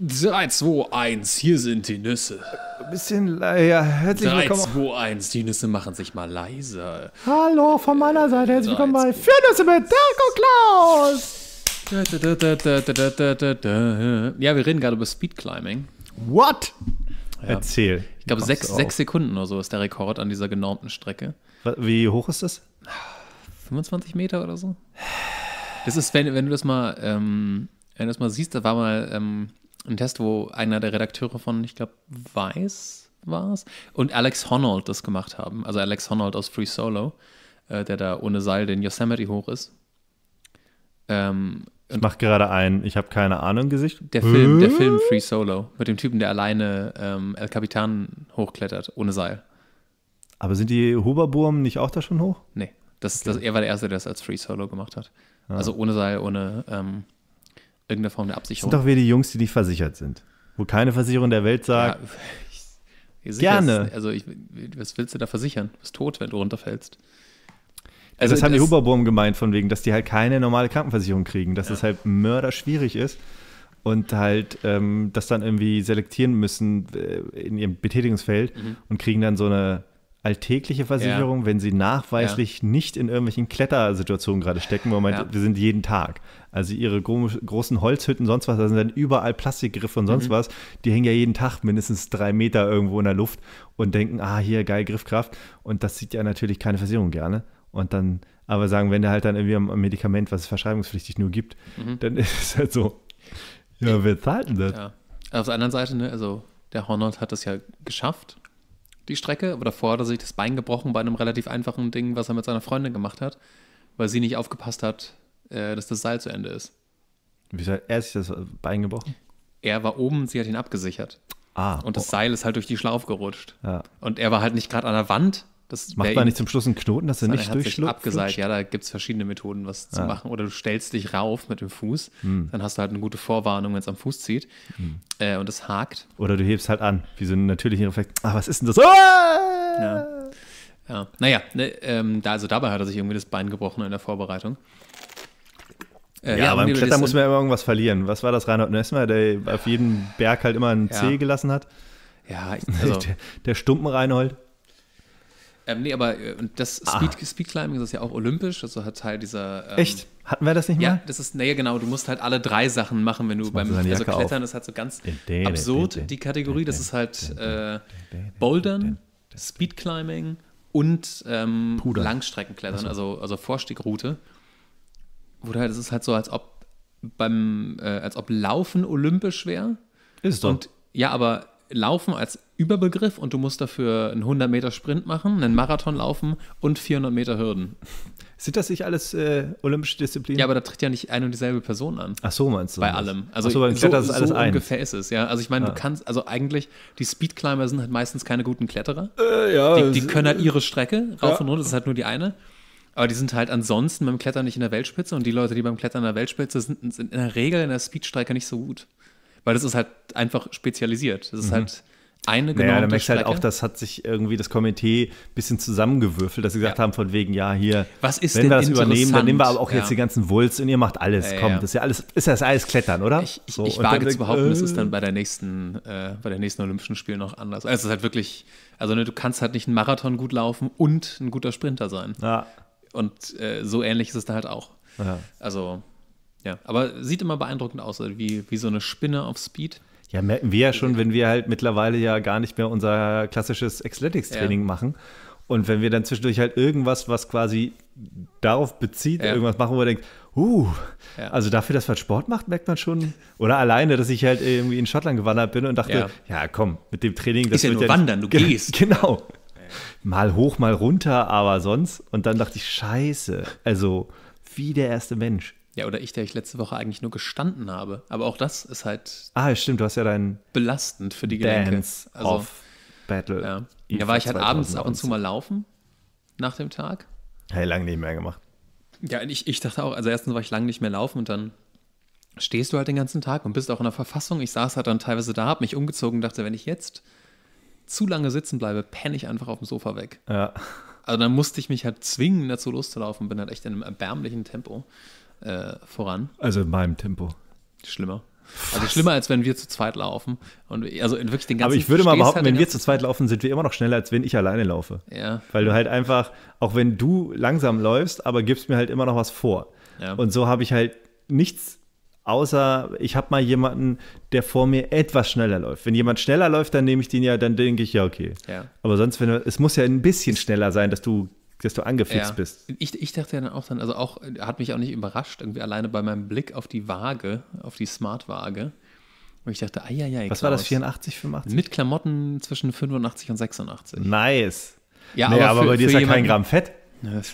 3, 2, 1, hier sind die Nüsse. Ein bisschen, ja, herzlich 3, willkommen. 2, 1, die Nüsse machen sich mal leiser. Hallo von meiner Seite, herzlich willkommen bei Vier Nüsse mit Darko Klaus. Ja, wir reden gerade über Speedclimbing. What? Ja. Erzähl. Ich glaube, sechs, sechs Sekunden oder so ist der Rekord an dieser genormten Strecke. Wie hoch ist das? 25 Meter oder so. Das ist, wenn, wenn du das mal, ähm, wenn du das mal siehst, da war mal, ähm, ein Test, wo einer der Redakteure von, ich glaube, Weiß war es, und Alex Honnold das gemacht haben. Also Alex Honnold aus Free Solo, äh, der da ohne Seil den Yosemite hoch ist. Ähm, ich mache gerade ein, ich habe keine Ahnung, Gesicht. Der Film, der Film Free Solo mit dem Typen, der alleine ähm, El Capitan hochklettert, ohne Seil. Aber sind die Huberburmen nicht auch da schon hoch? Nee, das, okay. das, er war der Erste, der das als Free Solo gemacht hat. Ah. Also ohne Seil, ohne ähm, irgendeine Form der Absicherung. Das sind doch wie die Jungs, die nicht versichert sind. Wo keine Versicherung der Welt sagt. Ja, ich, Gerne. also, ich, was willst du da versichern? Du bist tot, wenn du runterfällst. Also, das haben die Huberbohm gemeint, von wegen, dass die halt keine normale Krankenversicherung kriegen, dass es ja. das halt mörderschwierig ist und halt ähm, das dann irgendwie selektieren müssen äh, in ihrem Betätigungsfeld mhm. und kriegen dann so eine alltägliche Versicherung, ja. wenn sie nachweislich ja. nicht in irgendwelchen Klettersituationen gerade stecken, wo man meint, ja. wir sind jeden Tag. Also ihre großen Holzhütten, sonst was, da sind dann überall Plastikgriffe und sonst mhm. was. Die hängen ja jeden Tag mindestens drei Meter irgendwo in der Luft und denken, ah, hier, geil, Griffkraft. Und das sieht ja natürlich keine Versicherung gerne. Und dann, aber sagen, wenn der halt dann irgendwie ein Medikament, was es verschreibungspflichtig nur gibt, mhm. dann ist es halt so, ja, wer zahlt denn das? Ja. Also auf der anderen Seite, ne, also der Hornhaut hat das ja geschafft die Strecke, aber davor hat er sich das Bein gebrochen bei einem relativ einfachen Ding, was er mit seiner Freundin gemacht hat, weil sie nicht aufgepasst hat, äh, dass das Seil zu Ende ist. Wie hat er sich das Bein gebrochen? Er war oben, sie hat ihn abgesichert. Ah. Und das oh. Seil ist halt durch die Schlaufe gerutscht. Ja. Und er war halt nicht gerade an der Wand, das Macht man nicht zum Schluss einen Knoten, dass er nicht durchschluckt? abgeseilt, ja, da gibt es verschiedene Methoden, was ah. zu machen. Oder du stellst dich rauf mit dem Fuß, hm. dann hast du halt eine gute Vorwarnung, wenn es am Fuß zieht hm. äh, und es hakt. Oder du hebst halt an, wie so einen natürlichen Reflex. Ah, was ist denn das? Ah! Ja. ja. Naja, ne, ähm, da, also dabei hat er sich irgendwie das Bein gebrochen in der Vorbereitung. Äh, ja, ja, beim Klettern muss man ja immer irgendwas verlieren. Was war das, Reinhard Nessmer, der auf jedem Berg halt immer einen ja. C gelassen hat? Ja, also der, der Stumpen Reinhold. Ähm, nee, aber äh, das Speed, ah. Speed Climbing ist ja auch olympisch, also hat Teil dieser. Ähm, Echt? Hatten wir das nicht mehr? Ja, das ist, naja, genau, du musst halt alle drei Sachen machen, wenn du beim also Klettern auf. ist halt so ganz absurd, die Kategorie. Das ist halt äh, Bouldern, Speed Climbing und ähm, Langstreckenklettern, also, also Vorstiegroute. Wo halt, das ist halt so, als ob beim, äh, als ob Laufen olympisch wäre. Ist doch. Und, ja, aber Laufen als Überbegriff und du musst dafür einen 100 Meter Sprint machen, einen Marathon laufen und 400 Meter Hürden. Sind das nicht alles äh, olympische Disziplinen? Ja, aber da tritt ja nicht eine und dieselbe Person an. Ach so, meinst du? Bei also das? allem. Also Ach so, beim Klettern so, ist alles so ein. ungefähr ist es, ja. Also ich meine, ja. du kannst, also eigentlich, die Speedclimber sind halt meistens keine guten Kletterer. Äh, ja. Die, die, können halt äh, ihre Strecke rauf ja. und runter, das ist halt nur die eine. Aber die sind halt ansonsten beim Klettern nicht in der Weltspitze und die Leute, die beim Klettern in der Weltspitze sind, sind in der Regel in der Speedstrecke nicht so gut. Weil das ist halt einfach spezialisiert. Das ist mhm. halt eine genormte naja, da merkst halt auch, das hat sich irgendwie das Komitee ein bisschen zusammengewürfelt, dass sie gesagt ja. haben, von wegen, ja, hier, Was ist wenn wir das übernehmen, dann nehmen wir aber auch ja. jetzt die ganzen Wulz und ihr macht alles. Ja, Kommt, das ist ja alles, ist das alles Klettern, oder? Ich, ich, so, ich wage zu behaupten, äh, das ist dann bei der nächsten, äh, bei der nächsten Olympischen Spiele noch anders. Also es ist halt wirklich, also ne, du kannst halt nicht einen Marathon gut laufen und ein guter Sprinter sein. Ja. Und äh, so ähnlich ist es da halt auch. Ja. Also, ja. Aber sieht immer beeindruckend aus, also wie, wie so eine Spinne auf Speed. Ja, merken wir ja schon, wenn wir halt mittlerweile ja gar nicht mehr unser klassisches Athletics-Training ja. machen. Und wenn wir dann zwischendurch halt irgendwas, was quasi darauf bezieht, ja. irgendwas machen, wo man denkt, uh, ja. also dafür, dass man Sport macht, merkt man schon. Oder alleine, dass ich halt irgendwie in Schottland gewandert bin und dachte, ja, komm, mit dem Training, das ist ja wird nur wandern, du genau. gehst. Genau. Mal hoch, mal runter, aber sonst. Und dann dachte ich, scheiße, also wie der erste Mensch. Ja, oder ich, der ich letzte Woche eigentlich nur gestanden habe. Aber auch das ist halt. Ah, stimmt, du hast ja deinen. Belastend für die Gelenke. Dance also, off Battle. Ja. ja, war ich halt abends ab und zu mal laufen nach dem Tag. Hey, lange nicht mehr gemacht. Ja, ich, ich dachte auch, also erstens war ich lange nicht mehr laufen und dann stehst du halt den ganzen Tag und bist auch in der Verfassung. Ich saß halt dann teilweise da, hab mich umgezogen und dachte, wenn ich jetzt zu lange sitzen bleibe, penne ich einfach auf dem Sofa weg. Ja. Also dann musste ich mich halt zwingen, dazu loszulaufen, bin halt echt in einem erbärmlichen Tempo äh, voran. Also in meinem Tempo. Schlimmer. Also schlimmer, als wenn wir zu zweit laufen. Und also wirklich den ganzen Aber ich würde mal behaupten, halt wenn wir zu zweit laufen, sind wir immer noch schneller, als wenn ich alleine laufe. Ja. Weil du halt einfach, auch wenn du langsam läufst, aber gibst mir halt immer noch was vor. Ja. Und so habe ich halt nichts außer ich habe mal jemanden, der vor mir etwas schneller läuft. Wenn jemand schneller läuft, dann nehme ich den ja, dann denke ich, ja, okay. Ja. Aber sonst, wenn du, es muss ja ein bisschen schneller sein, dass du dass du angefixt ja. bist. Ich, ich dachte ja dann auch dann, also auch, hat mich auch nicht überrascht, irgendwie alleine bei meinem Blick auf die Waage, auf die Smartwaage. Und ich dachte, ja, Was Klaus. war das, 84, 85? Mit Klamotten zwischen 85 und 86. Nice. Ja, nee, aber, für, aber bei dir ist ja kein Gramm Fett.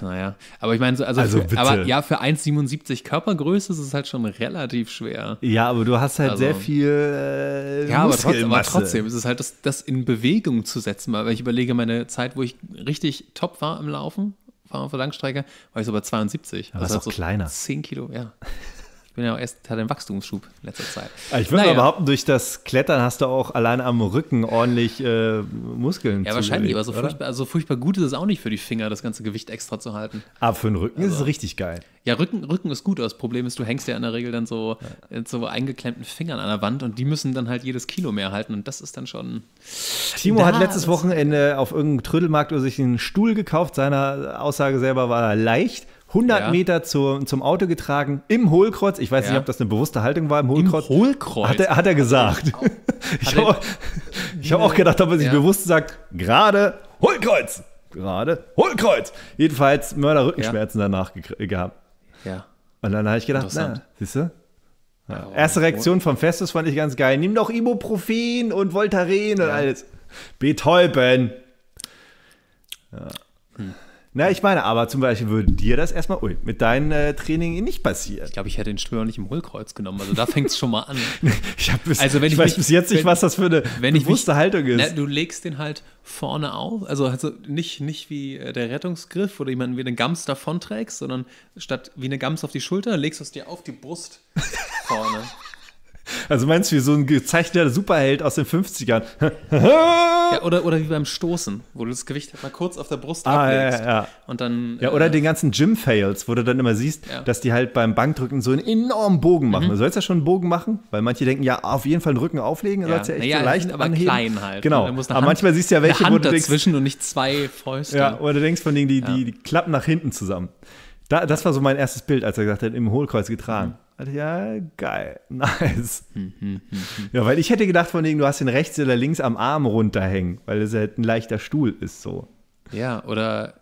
Naja, aber ich meine, also, also für, aber ja, für 1,77 Körpergröße ist es halt schon relativ schwer. Ja, aber du hast halt also, sehr viel. Äh, ja, aber, trotz, aber trotzdem ist es halt, das, das in Bewegung zu setzen. Weil ich überlege, meine Zeit, wo ich richtig top war im Laufen, war auf der Langstrecke, war ich so bei 72. Aber also ist halt auch so kleiner. 10 Kilo, ja ja Genau, es hat einen Wachstumsschub in letzter Zeit. Ich würde naja. mal behaupten, durch das Klettern hast du auch allein am Rücken ordentlich äh, Muskeln. Ja, wahrscheinlich, aber so furchtbar, also furchtbar gut ist es auch nicht für die Finger, das ganze Gewicht extra zu halten. Aber für den Rücken also. ist es also, richtig geil. Ja, Rücken, Rücken ist gut, aber das Problem ist, du hängst ja in der Regel dann so, ja. Mit so eingeklemmten Fingern an der Wand und die müssen dann halt jedes Kilo mehr halten und das ist dann schon. Timo da, hat letztes Wochenende auf irgendeinem Trödelmarkt oder sich einen Stuhl gekauft. Seiner Aussage selber war er leicht 100 ja. Meter zu, zum Auto getragen, im Hohlkreuz. Ich weiß ja. nicht, ob das eine bewusste Haltung war, im Hohlkreuz. Im Hohlkreuz? Hat er, hat er gesagt. Hat ich habe hab auch gedacht, ob er sich ja. bewusst sagt, gerade Hohlkreuz. Gerade Hohlkreuz. Jedenfalls Mörderrückenschmerzen danach gehabt. Ja. Und dann habe ich gedacht, na, siehst du? Ja. Erste Reaktion vom Festus fand ich ganz geil. Nimm doch Ibuprofen und Voltaren und alles. Betäuben. Ja. Hm. Na, ich meine, aber zum Beispiel würde dir das erstmal ui, mit deinem äh, Training nicht passieren. Ich glaube, ich hätte den Schwör nicht im Hohlkreuz genommen. Also da fängt es schon mal an. ich hab bis, also, wenn ich, ich weiß mich, bis jetzt nicht, wenn, was das für eine wenn bewusste ich mich, Haltung ist. Na, du legst den halt vorne auf, also, also nicht, nicht wie äh, der Rettungsgriff wo du jemanden wie eine Gams davonträgst, sondern statt wie eine Gams auf die Schulter, legst du es dir auf die Brust vorne. Also meinst du, wie so ein gezeichneter Superheld aus den 50ern? ja, oder, oder wie beim Stoßen, wo du das Gewicht halt mal kurz auf der Brust ah, ablegst. Ja, ja, ja. Und dann, ja, oder äh, den ganzen Gym-Fails, wo du dann immer siehst, ja. dass die halt beim Bankdrücken so einen enormen Bogen machen. Mhm. Du sollst ja schon einen Bogen machen, weil manche denken, ja, auf jeden Fall einen Rücken auflegen, ja. sollst ja echt naja, so leicht aber anheben. klein halt. Genau. aber Hand, manchmal siehst du ja welche, wo du denkst. dazwischen und nicht zwei Fäuste. Ja, oder du denkst von denen, die, die, die klappen nach hinten zusammen. Da, das war so mein erstes Bild, als er gesagt hat, im Hohlkreuz getragen. Mhm. Ja, geil, nice. Mhm, mhm, mhm, ja, weil ich hätte gedacht von wegen, du hast den rechts oder links am Arm runterhängen, weil es halt ein leichter Stuhl ist so. Ja, oder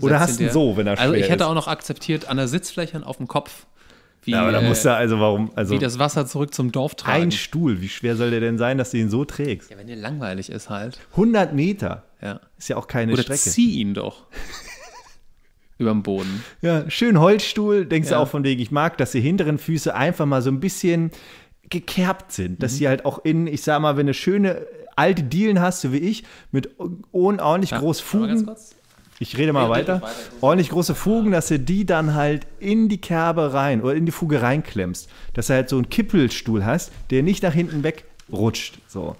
oder hast du ihn so, wenn er Also ich hätte ist. auch noch akzeptiert an der Sitzfläche und auf dem Kopf. Wie, ja, aber da äh, musst du also warum also wie das Wasser zurück zum Dorf tragen. Ein Stuhl, wie schwer soll der denn sein, dass du ihn so trägst? Ja, wenn der langweilig ist halt. 100 Meter. Ja. Ist ja auch keine oder Strecke. Oder zieh ihn doch. über dem Boden. Ja, schön Holzstuhl, denkst ja. du auch von wegen, ich mag, dass die hinteren Füße einfach mal so ein bisschen gekerbt sind, dass mhm. sie halt auch in, ich sag mal, wenn du schöne alte Dielen hast, so wie ich, mit ordentlich ja, groß Fugen. Ich rede mal ja, weiter. weiter. Ordentlich große Fugen, dass du die dann halt in die Kerbe rein oder in die Fuge reinklemmst. Dass du halt so einen Kippelstuhl hast, der nicht nach hinten wegrutscht. So.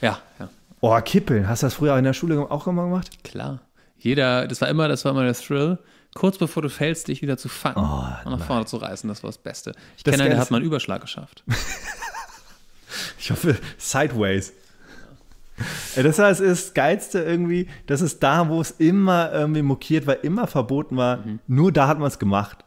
Ja, ja. Oh, Kippeln. Hast du das früher in der Schule auch immer gemacht? Klar jeder, das war immer, das war immer der Thrill, kurz bevor du fällst, dich wieder zu fangen oh, und nach vorne zu reißen, das war das Beste. Ich kenne einen, der hat mal einen Überschlag geschafft. ich hoffe, sideways. Das war das ist das Geilste irgendwie, das ist da, wo es immer irgendwie mokiert war, immer verboten war. Mhm. Nur da hat man es gemacht.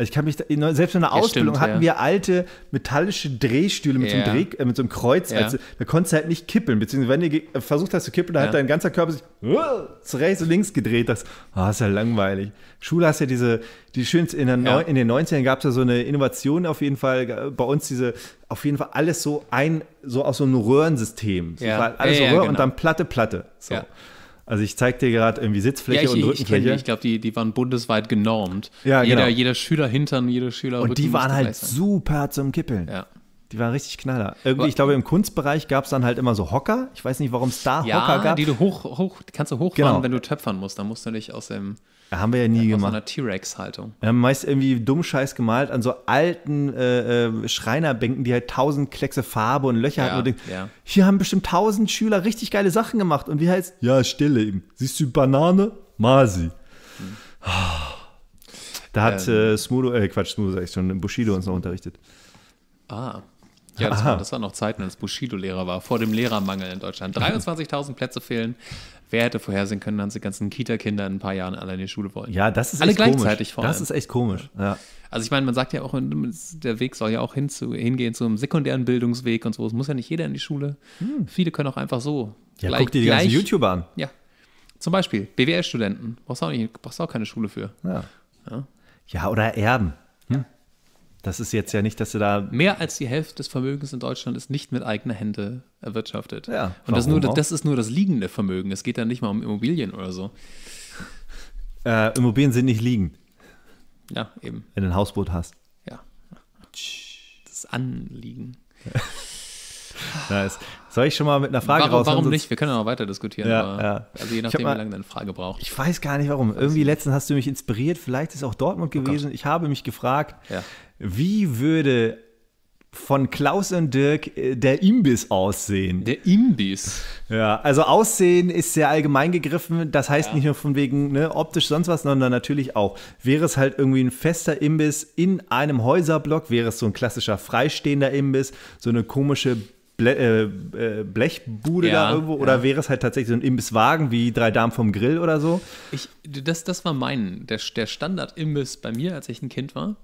Also ich kann mich da, selbst in der ja, Ausbildung stimmt, hatten ja. wir alte metallische Drehstühle mit, ja. so, einem Dreh, äh, mit so einem Kreuz. Also, da konntest du halt nicht kippeln. Beziehungsweise wenn du äh, versucht hast zu kippeln, da hat dein ganzer Körper sich uh, zu rechts und links gedreht. Das oh, ist ja langweilig. Schule hast ja diese, die schönste, in, in, den 90ern gab es ja so eine Innovation auf jeden Fall. Äh, bei uns diese, auf jeden Fall alles so ein, so aus so einem Röhrensystem. So, alles so Röhr genau. und dann Platte, Platte. So. Also ich zeige dir gerade irgendwie Sitzfläche ja, ich, und Rückenfläche. Ich, ich, ich glaube, die, die waren bundesweit genormt. Ja, jeder, genau. jeder Schüler hintern, jeder Schüler Und die waren halt reißen. super zum Kippeln. Ja. Die waren richtig knaller. Irgendwie, ich glaube, im Kunstbereich gab es dann halt immer so Hocker. Ich weiß nicht, warum es da ja, Hocker gab. Die du hoch, hoch, kannst du hochfahren, genau. wenn du töpfern musst. Da musst du nicht aus dem haben wir ja nie ja, gemacht. So einer T-Rex-Haltung. Wir haben meist irgendwie dumm Scheiß gemalt an so alten äh, äh Schreinerbänken, die halt tausend Kleckse Farbe und Löcher ja, hatten. Und denk, ja. Hier haben bestimmt tausend Schüler richtig geile Sachen gemacht. Und wir halt, ja, Stille eben. Siehst du Banane? Mal sie. Hm. Ah. Da hat ähm, äh, Smudo, äh, Quatsch, Smudo sag ich schon, Bushido uns noch unterrichtet. Ah. Ja, das, war, das waren noch Zeiten, als Bushido Lehrer war, vor dem Lehrermangel in Deutschland. 23.000 Plätze fehlen. Wer hätte vorhersehen können, dass die ganzen Kita-Kinder in ein paar Jahren alle in die Schule wollen? Ja, das ist alle echt gleichzeitig komisch. Vor allem. Das ist echt komisch. Ja. Also ich meine, man sagt ja auch, der Weg soll ja auch hin zu, hingehen zu einem sekundären Bildungsweg und so. Es muss ja nicht jeder in die Schule. Hm. Viele können auch einfach so. Ja, gleich, guck dir die gleich, ganzen YouTuber an. Ja. Zum Beispiel BWL-Studenten. Brauchst du auch, auch keine Schule für. Ja. ja. ja oder Erben. Das ist jetzt ja nicht, dass du da. Mehr als die Hälfte des Vermögens in Deutschland ist nicht mit eigener Hände erwirtschaftet. Ja, Und das, nur, das ist nur das liegende Vermögen. Es geht dann nicht mal um Immobilien oder so. Äh, Immobilien sind nicht liegend. Ja, eben. Wenn du ein Hausboot hast. Ja. Das Anliegen. Ja. nice. Soll ich schon mal mit einer Frage warum, raus? Warum nicht? Wir können ja noch weiter diskutieren. Ja, aber, ja. Also je nachdem, mal, wie lange deine Frage braucht. Ich weiß gar nicht warum. Irgendwie letztens hast du mich inspiriert. Vielleicht ist auch Dortmund oh gewesen. Oh ich habe mich gefragt, ja. wie würde von Klaus und Dirk äh, der Imbiss aussehen. Der Imbiss. Ja, also Aussehen ist sehr allgemein gegriffen. Das heißt ja. nicht nur von wegen ne, optisch sonst was, sondern natürlich auch. Wäre es halt irgendwie ein fester Imbiss in einem Häuserblock, wäre es so ein klassischer freistehender Imbiss, so eine komische Ble äh, äh, Blechbude ja, da irgendwo? Oder ja. wäre es halt tatsächlich so ein Imbisswagen wie Drei Damen vom Grill oder so? Ich, das, das war mein, der, der Standard-Imbiss bei mir, als ich ein Kind war.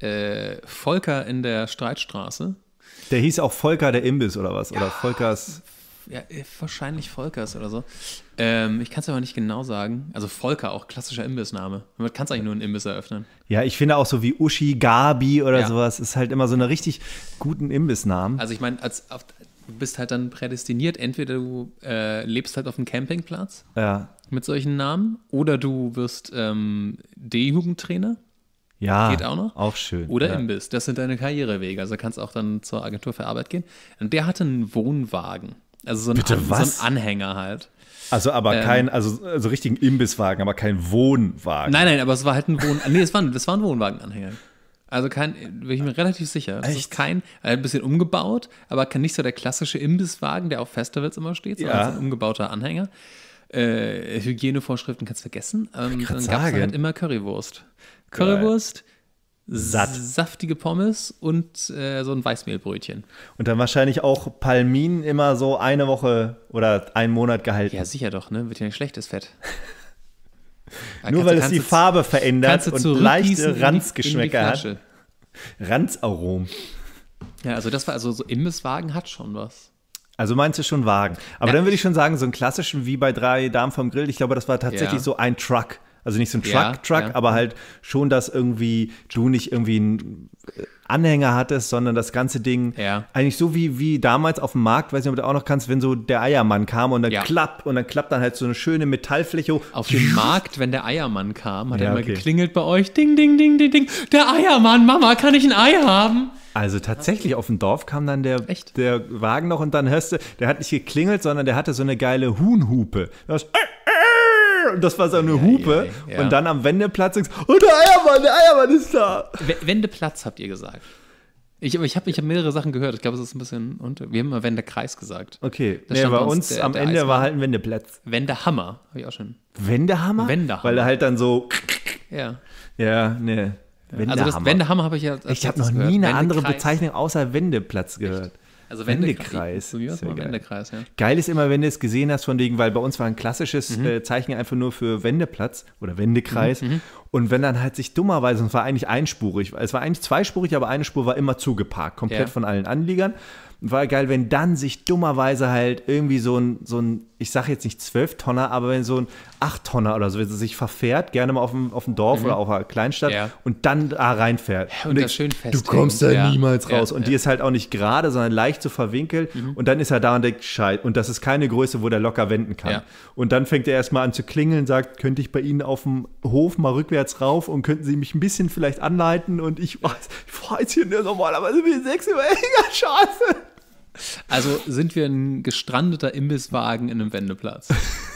Äh, Volker in der Streitstraße. Der hieß auch Volker der Imbiss oder was? Ja. Oder Volkers ja, äh, wahrscheinlich Volkers oder so. Ähm, ich kann es aber nicht genau sagen. Also Volker, auch klassischer Imbissname. Man kann es eigentlich nur einen Imbiss eröffnen. Ja, ich finde auch so wie Uschi, Gabi oder ja. sowas ist halt immer so eine richtig guten Imbissnamen. Also ich meine, du bist halt dann prädestiniert. Entweder du äh, lebst halt auf einem Campingplatz ja. mit solchen Namen oder du wirst ähm, D-Jugendtrainer. Ja, geht auch noch. Auch schön. Oder ja. Imbiss. Das sind deine Karrierewege. Also kannst auch dann zur Agentur für Arbeit gehen. Und der hatte einen Wohnwagen. Also so ein, Bitte, so ein Anhänger halt. Also aber ähm, kein, also, also richtigen Imbisswagen, aber kein Wohnwagen. Nein, nein, aber es war halt ein Wohn, nee, es war, das war ein Wohnwagenanhänger. Also kein, bin ich mir relativ sicher. Es ist kein, ein bisschen umgebaut, aber nicht so der klassische Imbisswagen, der auf Festivals immer steht, sondern ja. ein umgebauter Anhänger. Äh, Hygienevorschriften kannst du vergessen. Ähm, dann gab es halt immer Currywurst. Currywurst, satt. Saftige Pommes und äh, so ein Weißmehlbrötchen. Und dann wahrscheinlich auch Palmin immer so eine Woche oder einen Monat gehalten. Ja, sicher doch, ne? Wird ja nicht schlechtes Fett. Nur weil es die Farbe verändert und leichte Ranzgeschmäcker hat. Ranzarom. Ja, also das war also so Imbisswagen hat schon was. Also meinst du schon Wagen? Aber ja. dann würde ich schon sagen, so einen klassischen wie bei drei Damen vom Grill, ich glaube, das war tatsächlich ja. so ein Truck. Also nicht so ein Truck-Truck, ja, ja. aber halt schon, dass irgendwie du nicht irgendwie einen äh, Anhänger hattest, sondern das ganze Ding ja. eigentlich so wie, wie damals auf dem Markt, weiß nicht, ob du auch noch kannst, wenn so der Eiermann kam und dann klappt und dann klappt dann halt so eine schöne Metallfläche. Auf dem Markt, wenn der Eiermann kam, hat er immer okay. geklingelt bei euch. Ding, ding, ding, ding, ding. Der Eiermann, Mama, kann ich ein Ei haben? Also tatsächlich, auf dem Dorf kam dann der, Echt? der Wagen noch und dann hörst du, der hat nicht geklingelt, sondern der hatte so eine geile Huhnhupe. Du hast, äh, äh und das war so eine ja, Hupe. Ja, ja. Und dann am Wendeplatz und oh, der Eiermann, der Eiermann ist da. W Wendeplatz habt ihr gesagt. Ich, ich habe ich hab mehrere Sachen gehört. Ich glaube, es ist ein bisschen unter. Wir haben immer Wendekreis gesagt. Okay. Nee, bei uns, uns der, am der Ende Eismann. war halt ein Wendeplatz. Wendehammer, habe ich auch schon. Wendehammer? Wendehammer. Weil er halt dann so. Ja. Ja, nee. Wendehammer. Also das Wendehammer habe ich ja. Ich habe noch nie eine andere Bezeichnung außer Wendeplatz gehört. Echt? Also Wendekreis. Wendekreis. Mal, Wendekreis ja. Geil ist immer, wenn du es gesehen hast von wegen, weil bei uns war ein klassisches mhm. äh, Zeichen einfach nur für Wendeplatz oder Wendekreis. Mhm. mhm. Und wenn dann halt sich dummerweise, und es war eigentlich einspurig, es war eigentlich zweispurig, aber eine Spur war immer zugeparkt, komplett ja. von allen Anliegern. War geil, wenn dann sich dummerweise halt irgendwie so ein, so ein ich sage jetzt nicht 12 Tonner, aber wenn so ein 8 Tonner oder so, wenn sie sich verfährt, gerne mal auf dem, auf dem Dorf mhm. oder auf einer Kleinstadt ja. und dann da reinfährt. Ja, und, und das schön fest. Du kommst da ja. niemals raus. und die ist halt auch nicht gerade, sondern leicht zu so verwinkeln. Mhm. Und dann ist er da und denkt, Scheiße. Und das ist keine Größe, wo der locker wenden kann. Und dann fängt er erstmal an zu klingeln, sagt, könnte ich bei Ihnen auf dem Hof mal rückwärts rauf und könnten Sie mich ein bisschen vielleicht anleiten? Und ich, weiß, ich fahre jetzt hier nur normalerweise wie 6 über Scheiße. Also sind wir ein gestrandeter Imbisswagen in einem Wendeplatz.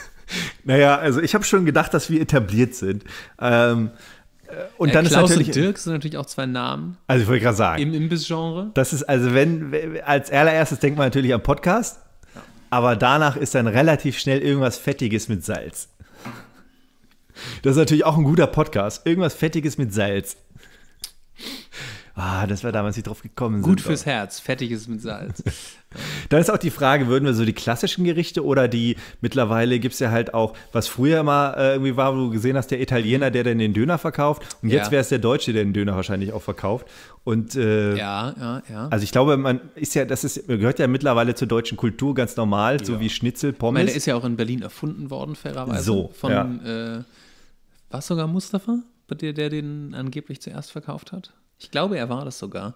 naja, also ich habe schon gedacht, dass wir etabliert sind. Ähm, äh, und äh, dann äh, Klaus ist natürlich, und Dirk sind natürlich auch zwei Namen. Also ich wollte gerade sagen. Im Imbissgenre. Das ist also wenn als allererstes denkt man natürlich am Podcast, ja. aber danach ist dann relativ schnell irgendwas Fettiges mit Salz. Das ist natürlich auch ein guter Podcast. Irgendwas Fettiges mit Salz ah, dass wir damals nicht drauf gekommen sind. Gut fürs auch. Herz, fettiges mit Salz. Dann ist auch die Frage, würden wir so die klassischen Gerichte oder die, mittlerweile gibt es ja halt auch, was früher mal äh, irgendwie war, wo du gesehen hast, der Italiener, der dann den Döner verkauft und jetzt ja. wäre es der Deutsche, der den Döner wahrscheinlich auch verkauft. Und äh, ja, ja, ja. Also ich glaube, man ist ja, das ist, gehört ja mittlerweile zur deutschen Kultur ganz normal, ja. so wie Schnitzel, Pommes. Weil der ist ja auch in Berlin erfunden worden, fairerweise. So, von, ja. äh, war sogar Mustafa, der, der den angeblich zuerst verkauft hat? Ich glaube, er war das sogar.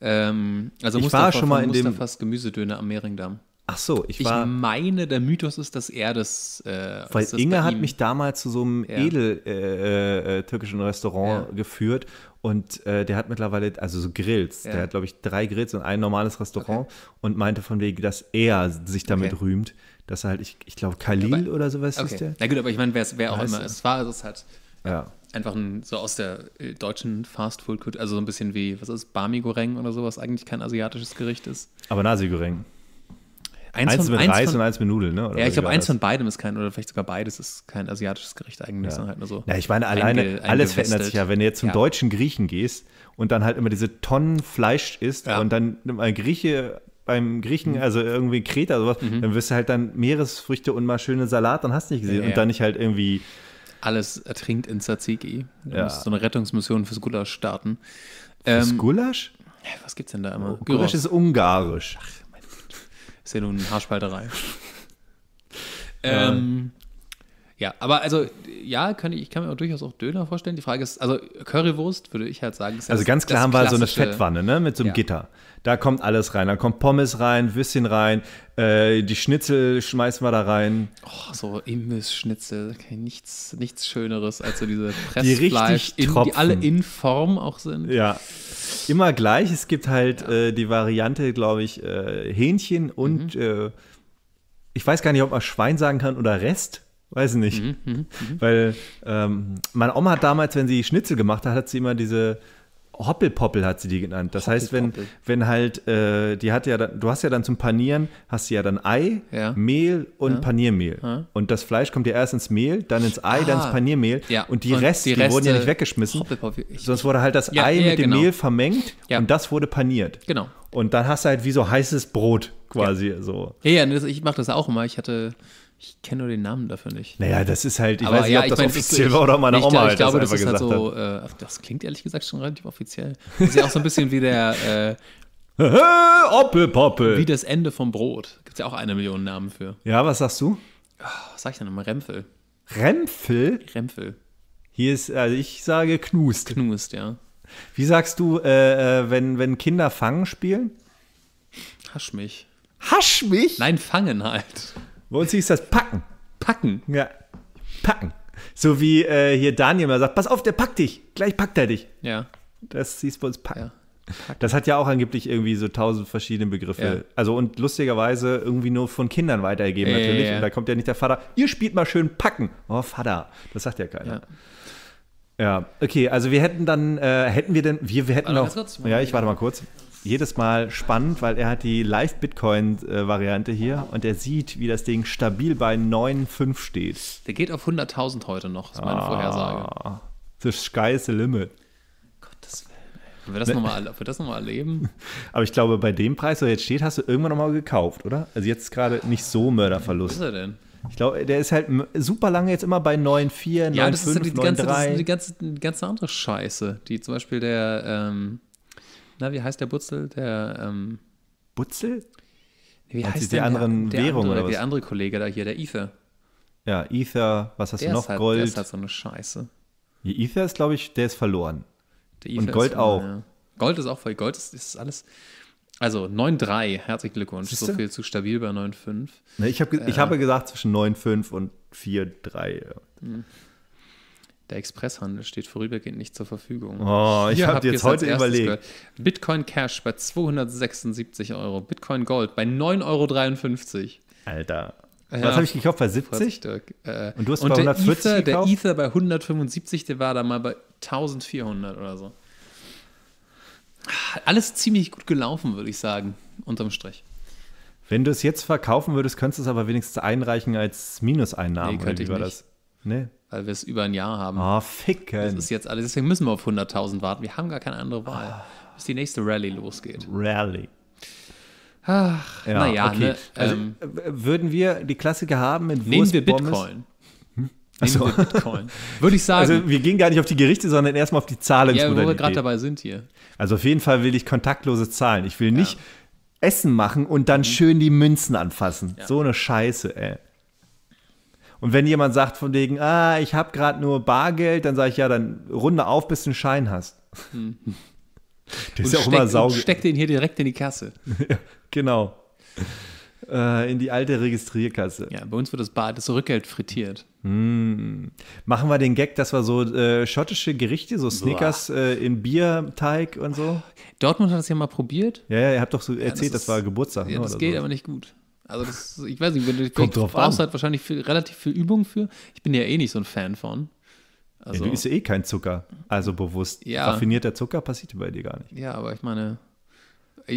Ähm, also ich Mustafa war schon mal in Mustafas dem Gemüsedöner am Mehringdamm. Ach so, ich war. Ich meine, der Mythos ist, dass er das. Äh, weil das Inge hat mich damals zu so einem ja. edel äh, äh, äh türkischen Restaurant ja. geführt und äh, der hat mittlerweile, also so Grills, ja. der hat glaube ich drei Grills und ein normales Restaurant okay. und meinte von wegen, dass er sich damit okay. rühmt, dass er halt, ich, ich glaube, Khalil aber, oder sowas okay. ist der. Na gut, aber ich meine, wer auch immer es war, es hat. Ja einfach ein, so aus der äh, deutschen Fast Food kultur also so ein bisschen wie, was ist, Barmi Goreng oder sowas, eigentlich kein asiatisches Gericht ist. Aber Nasi Goreng. Eins, eins von, mit eins Reis von, und eins mit Nudeln, ne? Oder ja, ich glaube, eins von beidem ist kein, oder vielleicht sogar beides ist kein asiatisches Gericht eigentlich, ja. halt nur so. Ja, ich meine, alleine einge, alles verändert sich ja. Wenn du jetzt zum ja. deutschen Griechen gehst und dann halt immer diese Tonnen Fleisch isst ja. und dann ein Grieche beim Griechen, mhm. also irgendwie Kreta sowas, mhm. dann wirst du halt dann Meeresfrüchte und mal schöne Salat, dann hast du nicht gesehen. Und dann nicht halt irgendwie alles ertrinkt in Tzatziki. Du ja. musst so eine Rettungsmission fürs Gulasch starten. Fürs ähm, Gulasch? Was gibt's denn da immer? Oh, Gulasch ist ungarisch. Ach, mein Gott. Ist ja nun Haarspalterei. ähm, ja, aber also, ja, kann ich, ich kann mir auch durchaus auch Döner vorstellen. Die Frage ist, also Currywurst würde ich halt sagen. Ist also ganz klar haben wir so eine Fettwanne, ne, mit so einem ja. Gitter. Da kommt alles rein. Da kommt Pommes rein, Würstchen rein, äh, die Schnitzel schmeißen wir da rein. Oh, so Imbiss-Schnitzel, okay, nichts, nichts Schöneres als so diese Pressfleisch, die, richtig in, die alle in Form auch sind. Ja, immer gleich. Es gibt halt ja. äh, die Variante, glaube ich, äh, Hähnchen und mhm. Äh, ich weiß gar nicht, ob man Schwein sagen kann oder Rest. Weiß nicht. Mhm, mh, mh. Weil ähm, meine Oma hat damals, wenn sie Schnitzel gemacht hat, hat sie immer diese Hoppelpoppel hat sie die genannt. Das heißt, wenn, wenn halt, äh, die hat ja dann, du hast ja dann zum Panieren, hast du ja dann Ei, ja. Mehl und ja. Paniermehl. Ja. Und das Fleisch kommt ja erst ins Mehl, dann ins Ei, ah. dann ins ah. Paniermehl. Und die, und Rest, die, Reste, wurden ja nicht weggeschmissen. Sonst wurde halt das Ei mit dem genau. Mehl vermengt und das wurde paniert. Genau. Und dann hast du halt wie so heißes Brot quasi so. Ja, ja, ne, ich mache das auch immer. Ich hatte ich kenne nur den Namen dafür nicht. Naja, das ist halt, ich aber weiß nicht, ja, ob das meine, offiziell war oder meine ich, Oma ich, halt ich glaube, das, das halt gesagt halt so, äh, das klingt ehrlich gesagt schon relativ offiziell. Das ist ja auch so ein bisschen wie der äh, Oppe, Wie das Ende vom Brot. Gibt es ja auch eine Million Namen für. Ja, was sagst du? Ah, was sag ich denn nochmal? Rempel. Rempel? Rempel. Hier ist, also ich sage Knust. Knust, ja. Wie sagst du, äh, äh, wenn, wenn Kinder Fangen spielen? Hasch mich. Hasch mich? Nein, fangen halt. Bei uns hieß das Packen. Packen. Ja. Packen. So wie äh, hier Daniel mal sagt: Pass auf, der packt dich. Gleich packt er dich. Ja. Das hieß bei uns Packen. Ja. Das hat ja auch angeblich irgendwie so tausend verschiedene Begriffe. Ja. Also und lustigerweise irgendwie nur von Kindern weitergegeben ja, natürlich. Ja, und da kommt ja nicht der Vater, ihr spielt mal schön packen. Oh, Vater. Das sagt ja keiner. Ja, okay, also wir hätten dann, äh, hätten wir denn, wir, wir hätten warte, noch. Kurz, ja, ich warte mal kurz jedes Mal spannend, weil er hat die Live-Bitcoin-Variante hier und er sieht, wie das Ding stabil bei 9,5 steht. Der geht auf 100.000 heute noch, ist meine ah, Vorhersage. The sky's the limit. Gottes Willen. Ey. Ob wir das nochmal noch, erleben? Aber ich glaube, bei dem Preis, der jetzt steht, hast du irgendwann nochmal gekauft, oder? Also jetzt gerade nicht so Mörderverlust. Was ist er denn? Ich glaube, der ist halt super lange jetzt immer bei 9,4, 9,5, Ja, das 5, ist die, ganze, das ist die ganze, ganze andere Scheiße, die zum Beispiel der, ähm na, wie heißt der Butzel? Der, ähm, Butzel? Wie heißt, heißt der, anderen der, der Währung andere, oder was? Der andere Kollege da hier, der Ether. Ja, Ether, was hast der du noch? Halt, Gold. Der ist halt so eine Scheiße. Die Ether ist, glaube ich, der ist verloren. Der Und Gold verloren, auch. Ja. Gold ist auch voll. Gold ist, ist alles. Also 9,3, herzlichen Glückwunsch. Siehste? So viel zu stabil bei 9,5. Ne, ich, hab, ich äh, habe gesagt zwischen 9,5 und 4,3. Ja. Hm. Der Expresshandel steht vorübergehend nicht zur Verfügung. Oh, ich habe jetzt heute überlegt. Gehört. Bitcoin Cash bei 276 Euro, Bitcoin Gold bei 9,53 Euro. Alter. Ja, Was habe ich gekauft? Bei 70? Äh, und du hast und bei 140 der Ether, gekauft? Der Ether bei 175, der war da mal bei 1400 oder so. Alles ziemlich gut gelaufen, würde ich sagen, unterm Strich. Wenn du es jetzt verkaufen würdest, könntest du es aber wenigstens einreichen als Minuseinnahmen. Nee, oder wie nicht. das? Nee. Weil wir es über ein Jahr haben. Ah, ficken. Das ist jetzt alles. Deswegen müssen wir auf 100.000 warten. Wir haben gar keine andere Wahl, ah. bis die nächste Rallye losgeht. Rallye. Ach, naja, okay. ne, also, ähm, äh, würden wir die Klassiker haben mit Nehmen Wurst, hm? wir Bitcoin. Hm? Achso. Nehmen wir Bitcoin. Würde ich sagen. Also, wir gehen gar nicht auf die Gerichte, sondern erstmal auf die Zahlen. Ja, wo wir gerade dabei sind hier. Also, auf jeden Fall will ich kontaktlose Zahlen. Ich will ja. nicht Essen machen und dann mhm. schön die Münzen anfassen. Ja. So eine Scheiße, ey. Und wenn jemand sagt von wegen, ah, ich habe gerade nur Bargeld, dann sage ich ja, dann runde auf, bis du einen Schein hast. Hm. Der ist ja auch steck, immer sauge. Steck den hier direkt in die Kasse. ja, genau. Äh, in die alte Registrierkasse. Ja, bei uns wird das, Bar, das Rückgeld frittiert. Mm. Machen wir den Gag, dass wir so äh, schottische Gerichte, so Snickers äh, in Bierteig und so. Dortmund hat das ja mal probiert. Ja, ja, ihr habt doch so erzählt, ja, das, ist, war Geburtstag. Ja, ne, das geht so. aber nicht gut. Also das, ich weiß nicht, wenn du Kommt drauf brauchst an. halt wahrscheinlich viel, relativ viel Übung für. Ich bin ja eh nicht so ein Fan von. Also, ja, du also- isst ja eh kein Zucker, also bewusst. Ja. Raffinierter Zucker passiert bei dir gar nicht. Ja, aber ich meine,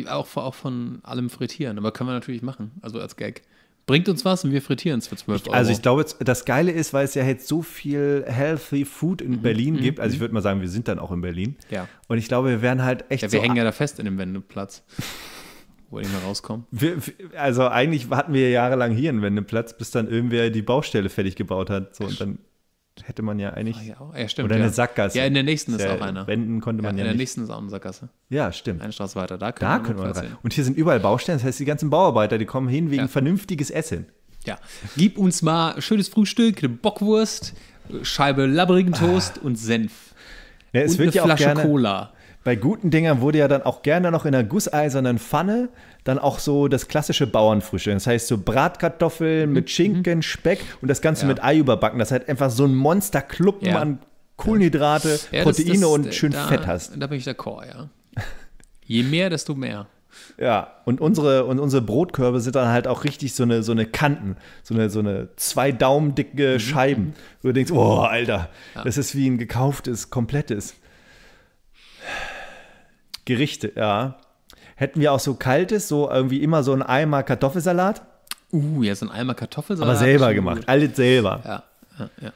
auch, auch von allem frittieren, aber können wir natürlich machen, also als Gag. Bringt uns was und wir frittieren es für 12 also Euro. Also ich glaube, das Geile ist, weil es ja jetzt so viel healthy Food in mhm. Berlin mhm, gibt. Also mhm. ich würde mal sagen, wir sind dann auch in Berlin. Ja. Und ich glaube, wir werden halt echt ja, wir so hängen ja da fest in dem Wendeplatz. wo die mal rauskommen? Wir, also eigentlich hatten wir jahrelang hier einen Wendeplatz, bis dann irgendwer die Baustelle fertig gebaut hat. So, und dann hätte man ja eigentlich. Ja, ja, stimmt, oder eine ja. Sackgasse. Ja, in der nächsten ist auch einer. Wenden konnte man ja, in der nicht. nächsten ist auch eine Sackgasse. Ja, stimmt. Eine Straße weiter, da können da wir können wir rein. Und hier sind überall Baustellen, das heißt, die ganzen Bauarbeiter, die kommen hin wegen vernünftiges Essen. Ja, gib uns mal schönes Frühstück, eine Bockwurst, Scheibe labbrigen Toast ah. und Senf. Ja, es und wird eine ja Flasche gerne, Cola bei guten Dingern wurde ja dann auch gerne noch in einer gusseisernen Pfanne dann auch so das klassische Bauernfrühstück. Das heißt so Bratkartoffeln mit mhm. Schinken, mhm. Speck und das Ganze ja. mit Ei überbacken. Das ist halt einfach so ein Monsterklumpen ja. an Kohlenhydrate, ja, Proteine das, das, und äh, schön da, Fett hast. Da bin ich der Chor, ja. Je mehr, desto mehr. Ja, und unsere, und unsere Brotkörbe sind dann halt auch richtig so eine, so eine Kanten, so eine, so eine zwei Daumen dicke mhm. Scheiben. Wo du denkst, oh, Alter, ja. das ist wie ein gekauftes, komplettes. Gerichte, ja. Hätten wir auch so kaltes, so irgendwie immer so ein Eimer Kartoffelsalat. Uh, ja, so ein Eimer Kartoffelsalat. Aber selber gemacht, alles selber. Ja, ja, ja.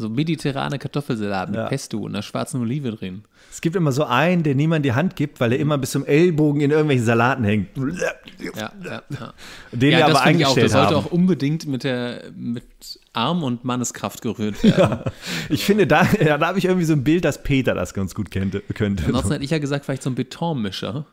So mediterrane Kartoffelsalat mit ja. Pesto und einer schwarzen Olive drin. Es gibt immer so einen, der niemand die Hand gibt, weil er mhm. immer bis zum Ellbogen in irgendwelchen Salaten hängt. Ja, ja, ja. Den ja, aber eigentlich ich auch. Der sollte auch unbedingt mit der mit Arm und Manneskraft gerührt werden. Ja. Ich finde, da, ja, da habe ich irgendwie so ein Bild, dass Peter das ganz gut kennt, könnte. Ansonsten hätte ich ja gesagt, vielleicht so ein Betonmischer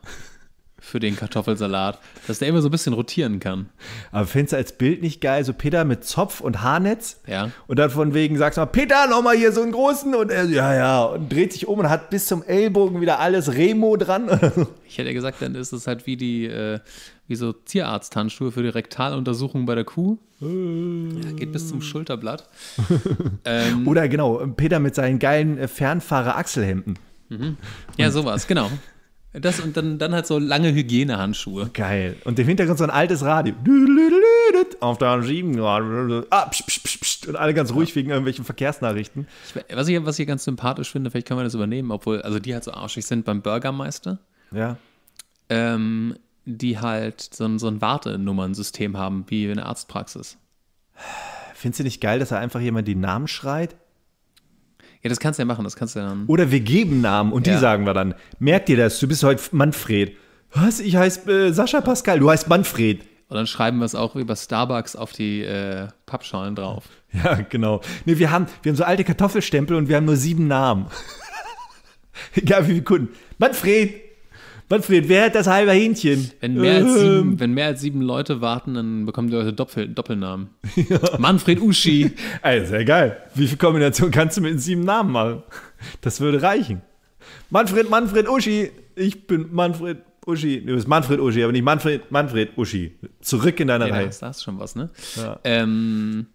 für den Kartoffelsalat, dass der immer so ein bisschen rotieren kann. Aber findest du als Bild nicht geil, so Peter mit Zopf und Haarnetz? Ja. Und dann von wegen sagst du mal, Peter, nochmal hier so einen großen und er, ja, ja, und dreht sich um und hat bis zum Ellbogen wieder alles Remo dran. ich hätte ja gesagt, dann ist es halt wie die, äh, wie so Tierarzthandschuhe für die Rektaluntersuchung bei der Kuh. Äh. Ja, geht bis zum Schulterblatt. ähm, Oder genau, Peter mit seinen geilen äh, Fernfahrer-Achselhemden. Mhm. Ja, sowas, genau. Das und dann, dann halt so lange Hygienehandschuhe. Geil. Und im Hintergrund so ein altes Radio. Auf der 7 ah, psch, psch, psch, und alle ganz ruhig wegen irgendwelchen Verkehrsnachrichten. Ich, was, ich, was ich ganz sympathisch finde, vielleicht können wir das übernehmen, obwohl, also die halt so arschig sind beim Bürgermeister. Ja. Ähm, die halt so ein, so ein Wartenummernsystem haben, wie in der Arztpraxis. Findest du nicht geil, dass er einfach jemand die Namen schreit? Ja, das kannst du ja machen, das kannst du ja dann. Oder wir geben Namen und die sagen wir dann. Merkt ihr das, du bist heute Manfred. Was? Ich heiße äh, Sascha Pascal, du heißt Manfred. Und dann schreiben wir es auch über Starbucks auf die äh, Pappschalen drauf. Ja, genau. Nee, wir haben, wir haben so alte Kartoffelstempel und wir haben nur sieben Namen. Egal wie viele Kunden. Manfred! Manfred, wer hat das halbe Hähnchen? Wenn mehr, als ähm. sieben, wenn mehr als sieben Leute warten, dann bekommen die Leute Doppel, Doppelnamen. Ja. Manfred Uschi. Ey, sehr geil. Wie viel Kombination kannst du mit den sieben Namen machen? Das würde reichen. Manfred, Manfred Uschi. Ich bin Manfred Uschi. Du bist Manfred Uschi, aber nicht Manfred, Manfred Uschi. Zurück in deiner ja, Reihe. Da hast schon was, ne? Ja. Ähm,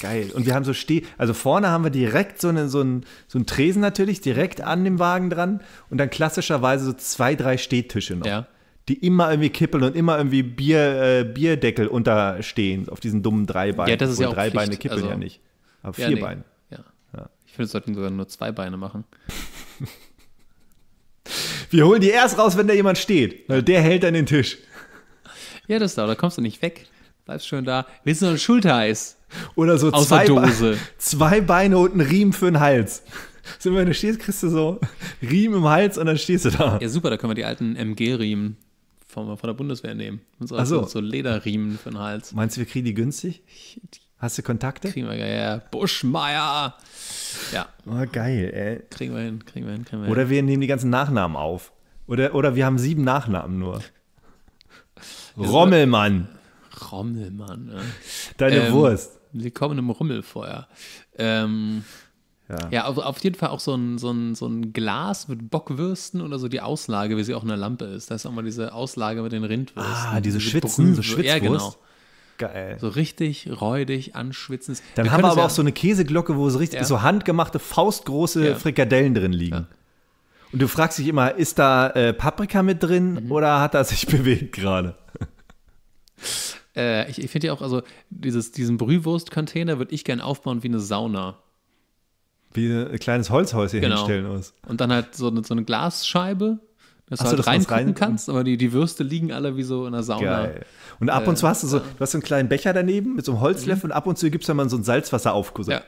Geil. Und wir haben so Steh, also vorne haben wir direkt so, eine, so, einen, so einen Tresen natürlich, direkt an dem Wagen dran und dann klassischerweise so zwei, drei Stehtische noch. Ja. Die immer irgendwie kippeln und immer irgendwie Bier, äh, Bierdeckel unterstehen auf diesen dummen Dreibeinen. Ja, das ist und ja auch drei Pflicht. Beine kippeln also, ja nicht. Aber vier ja, nee. Beine. Ja. ja. Ich finde, sollten sogar nur zwei Beine machen. wir holen die erst raus, wenn da jemand steht. Weil also der hält dann den Tisch. Ja, das da, da kommst du nicht weg bleibst schön da. Willst du noch ein Schultereis? Oder so Aus zwei, Dose. Be zwei Beine und einen Riemen für den Hals. Sind wir, wenn du stehst, kriegst du so Riemen im Hals und dann stehst du da. Ja, super, da können wir die alten MG-Riemen von, von der Bundeswehr nehmen. Und so, also, so Lederriemen für den Hals. Meinst du, wir kriegen die günstig? Hast du Kontakte? Kriegen wir, ja. Buschmeier. Ja. Oh, geil, ey. Kriegen wir hin, kriegen wir hin, kriegen wir hin. Oder wir nehmen die ganzen Nachnamen auf. Oder, oder wir haben sieben Nachnamen nur. Rommelmann. Rommelmann. Ne? Deine ähm, Wurst. Willkommen im Rummelfeuer. Ähm, ja, ja auf, auf, jeden Fall auch so ein, so, ein, so ein Glas mit Bockwürsten oder so die Auslage, wie sie auch in der Lampe ist. Da ist auch mal diese Auslage mit den Rindwürsten. Ah, diese, Schwitzen, so Schwitzwurst. Ja, genau. Geil. So richtig räudig, anschwitzen. Dann Wir haben wir aber ja, auch so eine Käseglocke, wo so richtig ja. so handgemachte, faustgroße Frikadellen drin liegen. Und du fragst dich immer, ist da äh, Paprika mit drin mhm. oder hat er sich bewegt gerade? Äh, ich ich finde ja auch, also dieses, diesen Brühwurst-Container würde ich gerne aufbauen wie eine Sauna. Wie ein kleines Holzhäuschen hier genau. hinstellen aus. Und dann halt so eine, so eine Glasscheibe, dass Achso, du halt dass rein kannst, aber die, die Würste liegen alle wie so in der Sauna. Geil. Und ab und zu äh, hast du so, du hast so einen kleinen Becher daneben mit so einem Holzlöffel mhm. und ab und zu gibt es dann mal so einen Salzwasseraufguss. Ja.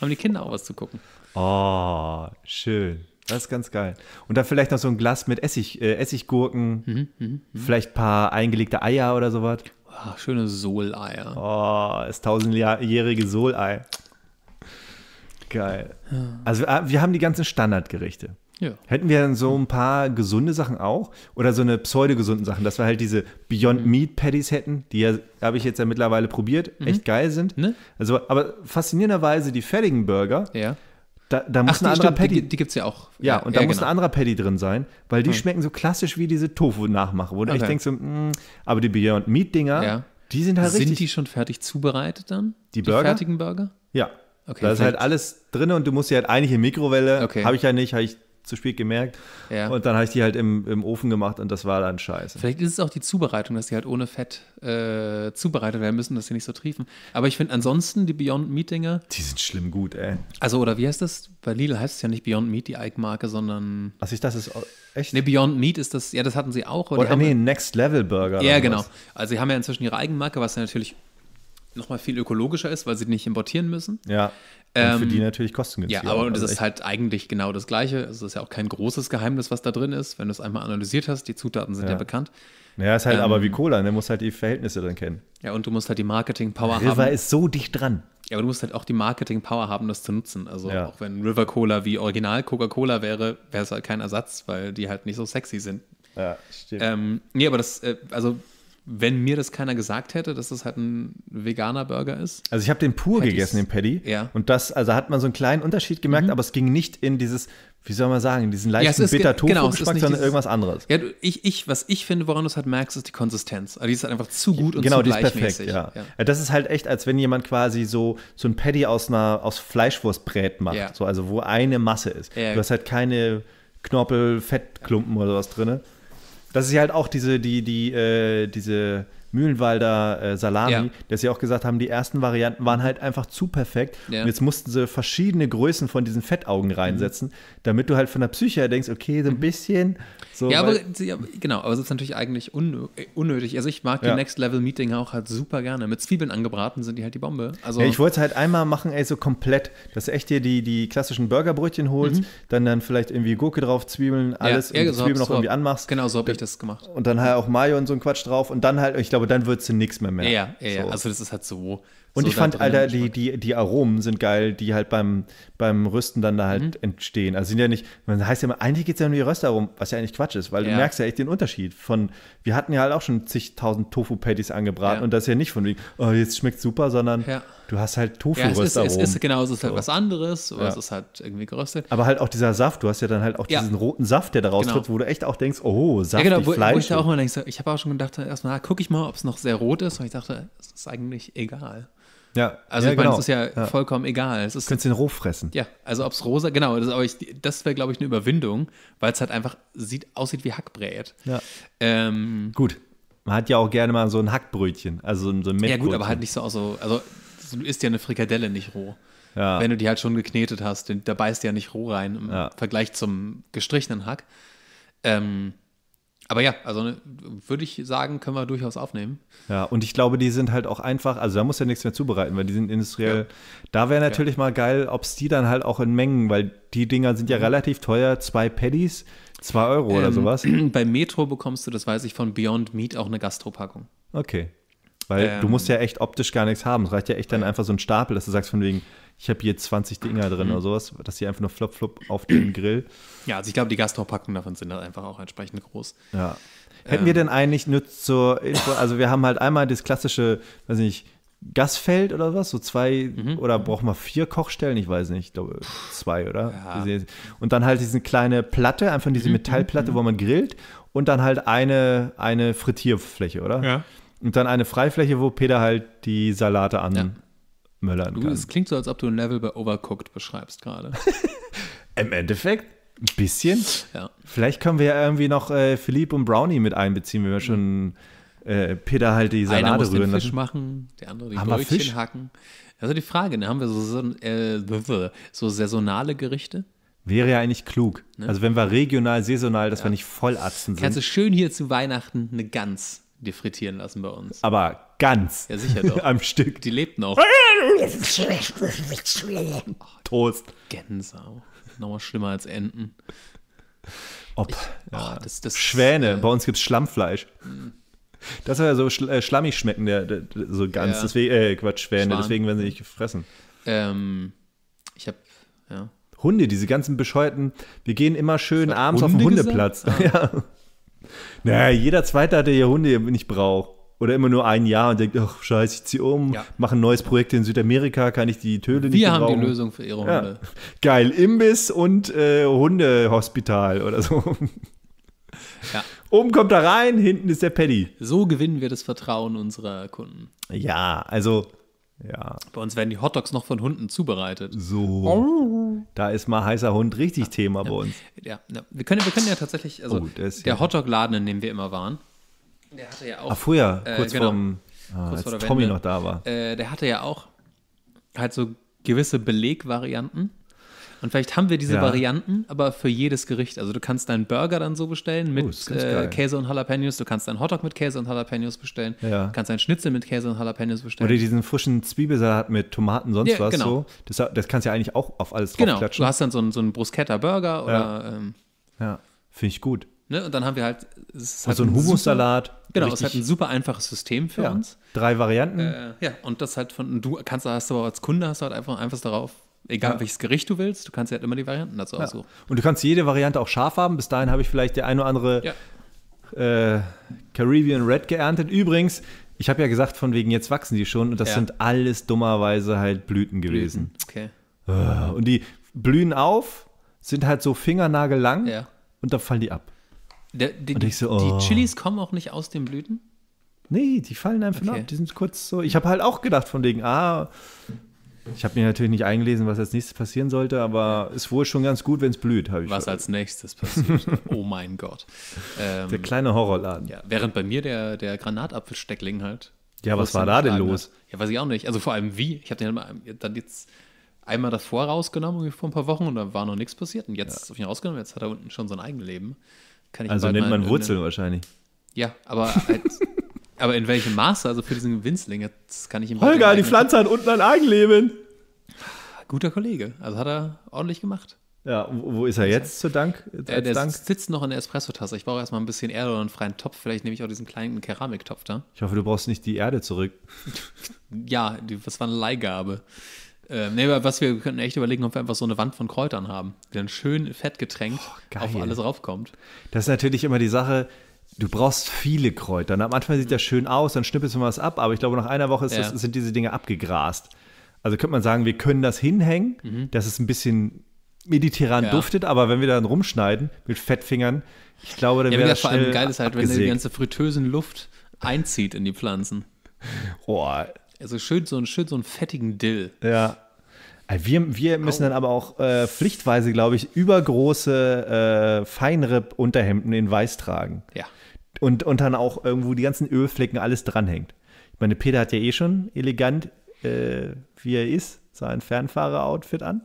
Haben die Kinder auch was zu gucken. Oh, schön. Das ist ganz geil. Und dann vielleicht noch so ein Glas mit Essig, äh, Essiggurken, mhm, mh, mh. vielleicht ein paar eingelegte Eier oder sowas. Oh, schöne Soleier. Oh, das tausendjährige Solei. Geil. Ja. Also ah, wir haben die ganzen Standardgerichte. Ja. Hätten wir dann so ein paar gesunde Sachen auch oder so eine pseudogesunden Sachen, dass wir halt diese Beyond mhm. Meat Patties hätten, die ja, habe ich jetzt ja mittlerweile probiert, mhm. echt geil sind. Ne? Also, aber faszinierenderweise die fertigen Burger, ja da, da muss Ach, ein anderer Paddy. Die, die gibt es ja auch. Ja, ja und da muss genau. ein anderer Paddy drin sein, weil die hm. schmecken so klassisch wie diese Tofu-Nachmache. Wo okay. ich denke so, mh, hm, aber die Beyond Meat-Dinger, ja. die sind halt sind richtig. Sind die schon fertig zubereitet dann? Die, Burger? Die fertigen Burger? Ja. Okay, da ist halt alles drin und du musst sie halt eigentlich in Mikrowelle. Okay. Habe ich ja nicht, habe ich zu spät gemerkt. Ja. Und dann habe ich die halt im, im Ofen gemacht und das war dann scheiße. Vielleicht ist es auch die Zubereitung, dass die halt ohne Fett äh, zubereitet werden müssen, dass sie nicht so triefen. Aber ich finde ansonsten die Beyond Meat Dinger. Die sind schlimm gut, ey. Also, oder wie heißt das? Bei Lidl heißt es ja nicht Beyond Meat, die Eigenmarke, sondern. Also, ich, das ist echt. Ne, Beyond Meat ist das, ja, das hatten sie auch. Oder oh, nee, Next Level Burger. Ja, genau. Was. Also, sie haben ja inzwischen ihre Eigenmarke, was ja natürlich nochmal viel ökologischer ist, weil sie nicht importieren müssen. Ja. Ähm, für die natürlich kostengünstiger. Ja, aber also das ist halt eigentlich genau das Gleiche. Also es ist ja auch kein großes Geheimnis, was da drin ist, wenn du es einmal analysiert hast. Die Zutaten sind ja, ja bekannt. Naja, ist halt ähm, aber wie Cola, ne? Musst halt die Verhältnisse drin kennen. Ja, und du musst halt die Marketing-Power haben. River ist so dicht dran. Ja, aber du musst halt auch die Marketing-Power haben, das zu nutzen. Also ja. auch wenn River Cola wie Original Coca-Cola wäre, wäre es halt kein Ersatz, weil die halt nicht so sexy sind. Ja, stimmt. Ähm, nee, aber das, äh, also wenn mir das keiner gesagt hätte, dass das halt ein veganer Burger ist. Also ich habe den pur gegessen, den Paddy. Ja. Und das, also hat man so einen kleinen Unterschied gemerkt, mhm. aber es ging nicht in dieses, wie soll man sagen, diesen leichten ja, bitter tofu genau, geschmack sondern dieses, irgendwas anderes. Ja, ich, ich, was ich finde, woran du es halt merkst, ist die Konsistenz. Also die ist halt einfach zu gut und genau, zu die ist perfekt, ja. ja. Äh, das ist halt echt, als wenn jemand quasi so, so ein Paddy aus einer, aus Fleischwurstbrät macht. Ja. So, also wo eine Masse ist. Du hast halt keine Knorpel, Fettklumpen oder sowas drin das ist ja halt auch diese, die, die, äh, diese Mühlenwalder äh, Salami, ja. dass sie auch gesagt haben, die ersten Varianten waren halt einfach zu perfekt. Ja. Und jetzt mussten sie verschiedene Größen von diesen Fettaugen mhm. reinsetzen, mhm. damit du halt von der Psyche her denkst, okay, so ein mhm. bisschen. So ja, aber ja, genau, aber es ist natürlich eigentlich un äh, unnötig. Also ich mag die Next Level Meeting auch halt super gerne. Mit Zwiebeln angebraten sind die halt die Bombe. Also ich wollte es halt einmal machen, ey, so komplett, dass du echt dir die, die klassischen Burgerbrötchen holst, mhm. dann dann vielleicht irgendwie Gurke drauf, Zwiebeln, alles und so Zwiebeln noch so irgendwie anmachst. Genau, so habe ich das gemacht. Und dann halt auch Mayo und so ein Quatsch drauf und dann halt, ich glaube, aber dann würzt du nichts mehr mehr. Ja, ja, so. also das ist halt so. Und so ich fand, Alter, die, die, die Aromen sind geil, die halt beim, beim Rüsten dann da halt mhm. entstehen. Also sind ja nicht, man heißt ja immer, eigentlich geht es ja nur um die Röster rum, was ja eigentlich Quatsch ist, weil ja. du merkst ja echt den Unterschied von, wir hatten ja halt auch schon zigtausend Tofu-Patties angebraten ja. und das ist ja nicht von wegen, oh, jetzt schmeckt super, sondern ja. du hast halt Tofu-Röster rum. Es ist genau, es ist halt so. was anderes, oder es ist halt irgendwie geröstet. Aber halt auch dieser Saft, du hast ja dann halt auch diesen roten Saft, der daraus genau. wo du echt auch denkst, oh, saftig ja, genau, wo, Fleisch. Wo ich ich habe auch schon gedacht, erstmal ah, gucke ich mal, ob es noch sehr rot ist und ich dachte, es ist eigentlich egal. Ja. Also ja, ich meine, genau. es ist ja, ja, vollkommen egal. Es ist, Könntest den roh fressen. Ja, also ob es rosa, genau, das, das wäre, glaube ich, eine Überwindung, weil es halt einfach sieht, aussieht wie Hackbrät. Ja. Ähm, gut. Man hat ja auch gerne mal so ein Hackbrötchen, also so ein Mettbrötchen. Ja gut, aber halt nicht so, also, also du isst ja eine Frikadelle nicht roh. Ja. Wenn du die halt schon geknetet hast, da beißt ja nicht roh rein im Vergleich zum gestrichenen Hack. Ähm, aber ja, also ne, würde ich sagen, können wir durchaus aufnehmen. Ja, und ich glaube, die sind halt auch einfach, also da muss ja nichts mehr zubereiten, weil die sind industriell. Ja. Da wäre natürlich ja. mal geil, ob es die dann halt auch in Mengen, weil die Dinger sind ja mhm. relativ teuer, zwei Paddies, zwei Euro ähm, oder sowas. Bei Metro bekommst du, das weiß ich, von Beyond Meat auch eine Gastropackung. Okay. Weil ähm, du musst ähm. ja echt optisch gar nichts haben. Es reicht ja echt dann einfach so ein Stapel, dass du sagst von wegen, ich habe hier 20 Dinger drin mhm. oder sowas, dass die einfach nur flop flop auf den Grill. Ja, also ich glaube, die Gastropackungen davon sind dann halt einfach auch entsprechend groß. Ja. Ähm. Hätten ähm. wir denn eigentlich nur zur Info, also wir haben halt einmal das klassische, weiß nicht, Gasfeld oder was? So zwei mhm. oder braucht man vier Kochstellen? Ich weiß nicht, ich glaube zwei, oder? Ja. Und dann halt diese kleine Platte, einfach diese mhm. Metallplatte, mhm. wo man grillt und dann halt eine, eine Frittierfläche, oder? Ja. Und dann eine Freifläche, wo Peter halt die Salate an. Ja möllern du, kann. Es klingt so, als ob du ein Level bei Overcooked beschreibst gerade. Im Endeffekt ein bisschen. Ja. Vielleicht können wir ja irgendwie noch äh, Philipp und Brownie mit einbeziehen, wenn wir schon äh, Peter halt die Salate Einer muss rühren den lassen. Fisch machen, der andere die haben Brötchen Fisch? hacken. Also die Frage, ne, haben wir so, äh, so saisonale Gerichte? Wäre ja eigentlich klug. Ne? Also wenn wir regional, saisonal, dass ja. wir nicht vollatzen sind. Kannst du schön hier zu Weihnachten eine Gans die frittieren lassen bei uns. Aber ganz. Ja, sicher doch. Am Stück. Die lebten auch. Toast. Gänsau. Nochmal schlimmer als Enten. Ob. Ich, ja. oh, das, das, Schwäne. Äh, bei uns gibt es Schlammfleisch. Mm. Das soll ja so schl äh, schlammig schmecken, der, der, der, so ganz. Ja. Deswegen, äh, Quatsch, Schwäne. Schwan. Deswegen werden sie nicht gefressen. Ähm, ich habe, ja. Hunde, diese ganzen bescheuerten, wir gehen immer schön abends Hunde auf den Hundeplatz. Ah. Ja. Naja, jeder Zweite hat ja Hunde, den ich brauche. Oder immer nur ein Jahr und denkt, ach scheiße, ich ziehe um, ja. mache ein neues Projekt in Südamerika, kann ich die Töle nicht Wir haben die Lösung für ihre Hunde. Ja. Geil, Imbiss und äh, Hundehospital oder so. Ja. Oben kommt er rein, hinten ist der Paddy. So gewinnen wir das Vertrauen unserer Kunden. Ja, also ja. Bei uns werden die Hotdogs noch von Hunden zubereitet. So. Oh. Da ist mal heißer Hund richtig ja, Thema ja. bei uns. Ja, ja, Wir, können, wir können ja tatsächlich, also oh, der Hotdog-Laden, in dem wir immer waren, der hatte ja auch. Ach, früher, äh, kurz, genau, vorm, ah, kurz als vor der Tommy Wende, noch da war. Äh, der hatte ja auch halt so gewisse Belegvarianten. Und vielleicht haben wir diese ja. Varianten, aber für jedes Gericht. Also du kannst deinen Burger dann so bestellen mit oh, äh, Käse und Jalapenos, du kannst deinen Hotdog mit Käse und Jalapenos bestellen, ja. du kannst deinen Schnitzel mit Käse und Jalapenos bestellen. Oder diesen frischen Zwiebelsalat mit Tomaten, sonst ja, was genau. so. Das, das, kannst du ja eigentlich auch auf alles drauf genau. klatschen. Du hast dann so einen, so einen Bruschetta-Burger oder ähm, Ja, finde ich gut. Ne? Und dann haben wir halt. Es halt so ein Humussalat. Genau, es ist halt ein super einfaches System für ja, uns. Drei Varianten. Äh, ja, und das halt von, du kannst, hast du aber als Kunde hast du halt einfach einfach darauf Egal ja. welches Gericht du willst, du kannst ja halt immer die Varianten dazu ja. aussuchen. Und du kannst jede Variante auch scharf haben. Bis dahin habe ich vielleicht der ein oder andere ja. äh, Caribbean Red geerntet. Übrigens, ich habe ja gesagt, von wegen jetzt wachsen die schon. Und das sind alles dummerweise halt Blüten gewesen. Blüten. Okay. Äh, und die blühen auf, sind halt so fingernagellang ja. und dann fallen die ab. Der, die, und ich so, oh. die Chilis kommen auch nicht aus den Blüten? Nee, die fallen einfach okay. ab. Die sind kurz so. Ich habe halt auch gedacht von wegen, ah, ich habe mir natürlich nicht eingelesen, was als nächstes passieren sollte, aber es wurde schon ganz gut, wenn es blüht, habe ich. Was schon. als nächstes passiert. oh mein Gott. Ähm, der kleine Horrorladen. Ja, während bei mir der, der Granatapfelsteckling halt. Ja, was war da denn los? Hat. Ja, weiß ich auch nicht. Also vor allem wie. Ich habe den dann jetzt einmal davor rausgenommen, vor ein paar Wochen, und da war noch nichts passiert. Und jetzt ja. habe ich ihn rausgenommen, jetzt hat er unten schon sein Eigenleben. Kann ich also nennt man Wurzeln wahrscheinlich. Ja, aber halt Aber in welchem Maße? Also für diesen Winzling, das kann ich ihm Holger, die Pflanze hat unten ein Eigenleben. Guter Kollege. Also hat er ordentlich gemacht. Ja, wo ist er jetzt zu Dank? Äh, der Dank? sitzt noch in der Espressotasse. Ich brauche erstmal ein bisschen Erde oder einen freien Topf. Vielleicht nehme ich auch diesen kleinen Keramiktopf da. Ich hoffe, du brauchst nicht die Erde zurück. ja, die, das war eine Leihgabe. Ähm, nee, aber was wir, wir könnten echt überlegen, ob wir einfach so eine Wand von Kräutern haben, die dann schön fett getränkt oh, auf alles raufkommt. Das ist natürlich immer die Sache, Du brauchst viele Kräuter. Und ne? am Anfang sieht das schön aus, dann schnippelst du mal was ab, aber ich glaube, nach einer Woche ja. das, sind diese Dinge abgegrast. Also könnte man sagen, wir können das hinhängen, mhm. dass es ein bisschen mediterran ja. duftet, aber wenn wir dann rumschneiden mit Fettfingern, ich glaube, dann ja, wäre das vor allem geil ist halt, abgesägt. wenn die ganze fritösen Luft einzieht in die Pflanzen. Boah. Also schön so, einen, schön so einen fettigen Dill. Ja. Äh, wir, wir müssen dann aber auch äh, pflichtweise, glaube ich, übergroße äh, Feinripp-Unterhemden in Weiß tragen. Ja und, und dann auch irgendwo die ganzen Ölflecken alles dranhängt. Ich meine, Peter hat ja eh schon elegant, äh, wie er ist, sein Fernfahrer-Outfit an.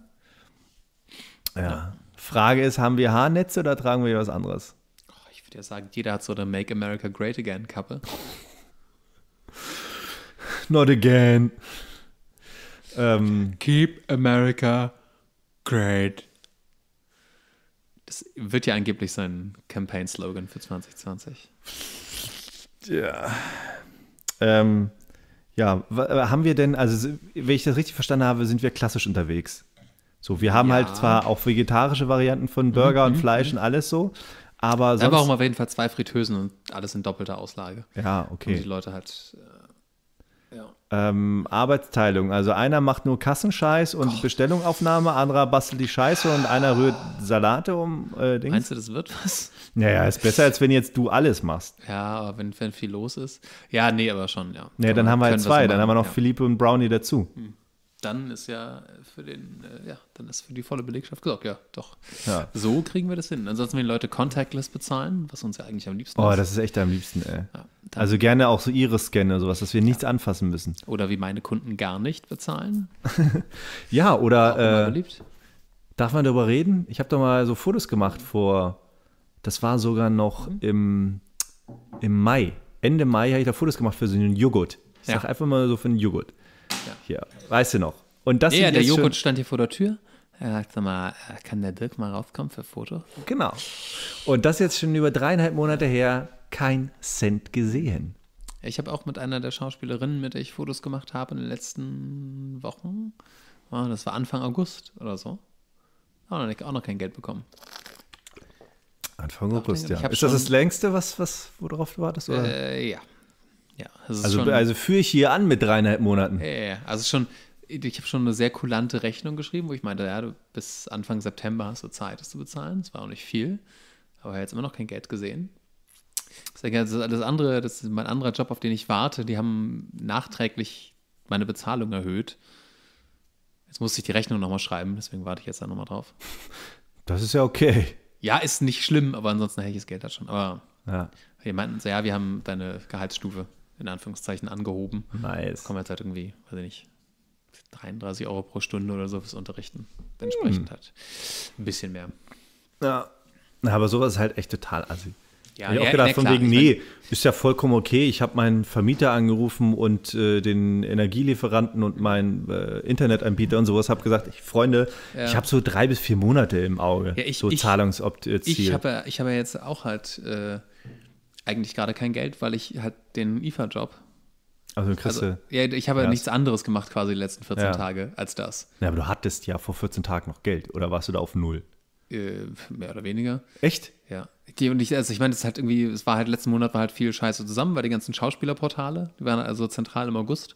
Ja. Frage ist, haben wir Haarnetze oder tragen wir was anderes? Oh, ich würde ja sagen, jeder hat so eine Make America Great Again Kappe. Not again. Ähm, Keep America great es wird ja angeblich sein Campaign-Slogan für 2020. Ja. Ähm, ja, äh, haben wir denn, also wenn ich das richtig verstanden habe, sind wir klassisch unterwegs. So, wir haben halt ja. halt zwar auch vegetarische Varianten von mhm, Burger mhm. und Fleisch mhm. und alles so, aber sonst. Aber auch auf jeden Fall zwei Fritteusen und alles in doppelter Auslage. Ja, okay. Um die Leute halt äh, ähm, Arbeitsteilung. Also einer macht nur Kassenscheiß und oh. Bestellungaufnahme, anderer bastelt die Scheiße und einer rührt Salate um. Äh, Dings. Meinst du, das wird was? Naja, ist besser, als wenn jetzt du alles machst. Ja, aber wenn, wenn viel los ist. Ja, nee, aber schon, ja. Nee, dann, dann haben wir halt zwei. Dann haben wir noch ja. Philippe und Brownie dazu. Hm dann ist ja für den, äh, ja, dann ist für die volle Belegschaft gesorgt, ja, doch. Ja. So kriegen wir das hin. Ansonsten wenn die Leute contactless bezahlen, was uns ja eigentlich am liebsten oh, ist. Oh, das ist echt am liebsten, ey. Ja, also gerne auch so ihre Scanne, sowas, dass wir nichts ja. anfassen müssen. Oder wie meine Kunden gar nicht bezahlen. ja, oder äh, darf man darüber reden? Ich habe da mal so Fotos gemacht vor, das war sogar noch mhm. im, im Mai. Ende Mai habe ich da Fotos gemacht für so einen Joghurt. Ich sage einfach mal so für einen Joghurt. Hier, weißt du noch. Und das ja, der Joghurt stand hier vor der Tür. Er sagt, sag mal, äh, kann der Dirk mal rauskommen für Foto? Genau. Und das jetzt schon über dreieinhalb Monate her, kein Cent gesehen. Ich habe auch mit einer der Schauspielerinnen, mit der ich Fotos gemacht habe in den letzten Wochen, das war Anfang August oder so, auch noch, kein Geld bekommen. Anfang August, ja. Ist das das längste, was, was, worauf du wartest? Oder? Äh, ja. Ja, also, schon, also führe ich hier an mit dreieinhalb Monaten. Ja, ja, also schon, ich habe schon eine sehr kulante Rechnung geschrieben, wo ich meinte, ja, du bis Anfang September hast du Zeit, das zu bezahlen. Das war auch nicht viel, aber jetzt immer noch kein Geld gesehen. Das, das andere, das ist mein anderer Job, auf den ich warte, die haben nachträglich meine Bezahlung erhöht. Jetzt musste ich die Rechnung nochmal schreiben, deswegen warte ich jetzt da nochmal drauf. Das ist ja okay. Ja, ist nicht schlimm, aber ansonsten hätte ich das Geld da schon. Aber ja. die meinten so, ja, wir haben deine Gehaltsstufe in Anführungszeichen angehoben. Nice. Da Kommen jetzt halt irgendwie, weiß ich nicht, 33 Euro pro Stunde oder so fürs Unterrichten. Entsprechend hm. halt ein bisschen mehr. Ja, aber sowas ist halt echt total assi. Ja, Habe ich ja, auch gedacht, ja, von wegen, nee, ist ja vollkommen okay. Ich habe meinen Vermieter angerufen und äh, den Energielieferanten und meinen äh, Internetanbieter und sowas. Habe gesagt, ich, Freunde, ja. ich habe so drei bis vier Monate im Auge. Ja, ich, so ich, Zahlungsoption. Ich habe ich hab ja jetzt auch halt äh, eigentlich gerade kein Geld, weil ich halt den IFA-Job. Also du kriegst also, ja, ich habe ja nichts anderes gemacht quasi die letzten 14 ja. Tage als das. Ja, aber du hattest ja vor 14 Tagen noch Geld oder warst du da auf null? Äh, mehr oder weniger. Echt? Ja. Die, und ich, also ich meine, es halt irgendwie, es war halt letzten Monat war halt viel Scheiße zusammen, weil die ganzen Schauspielerportale, die waren also zentral im August.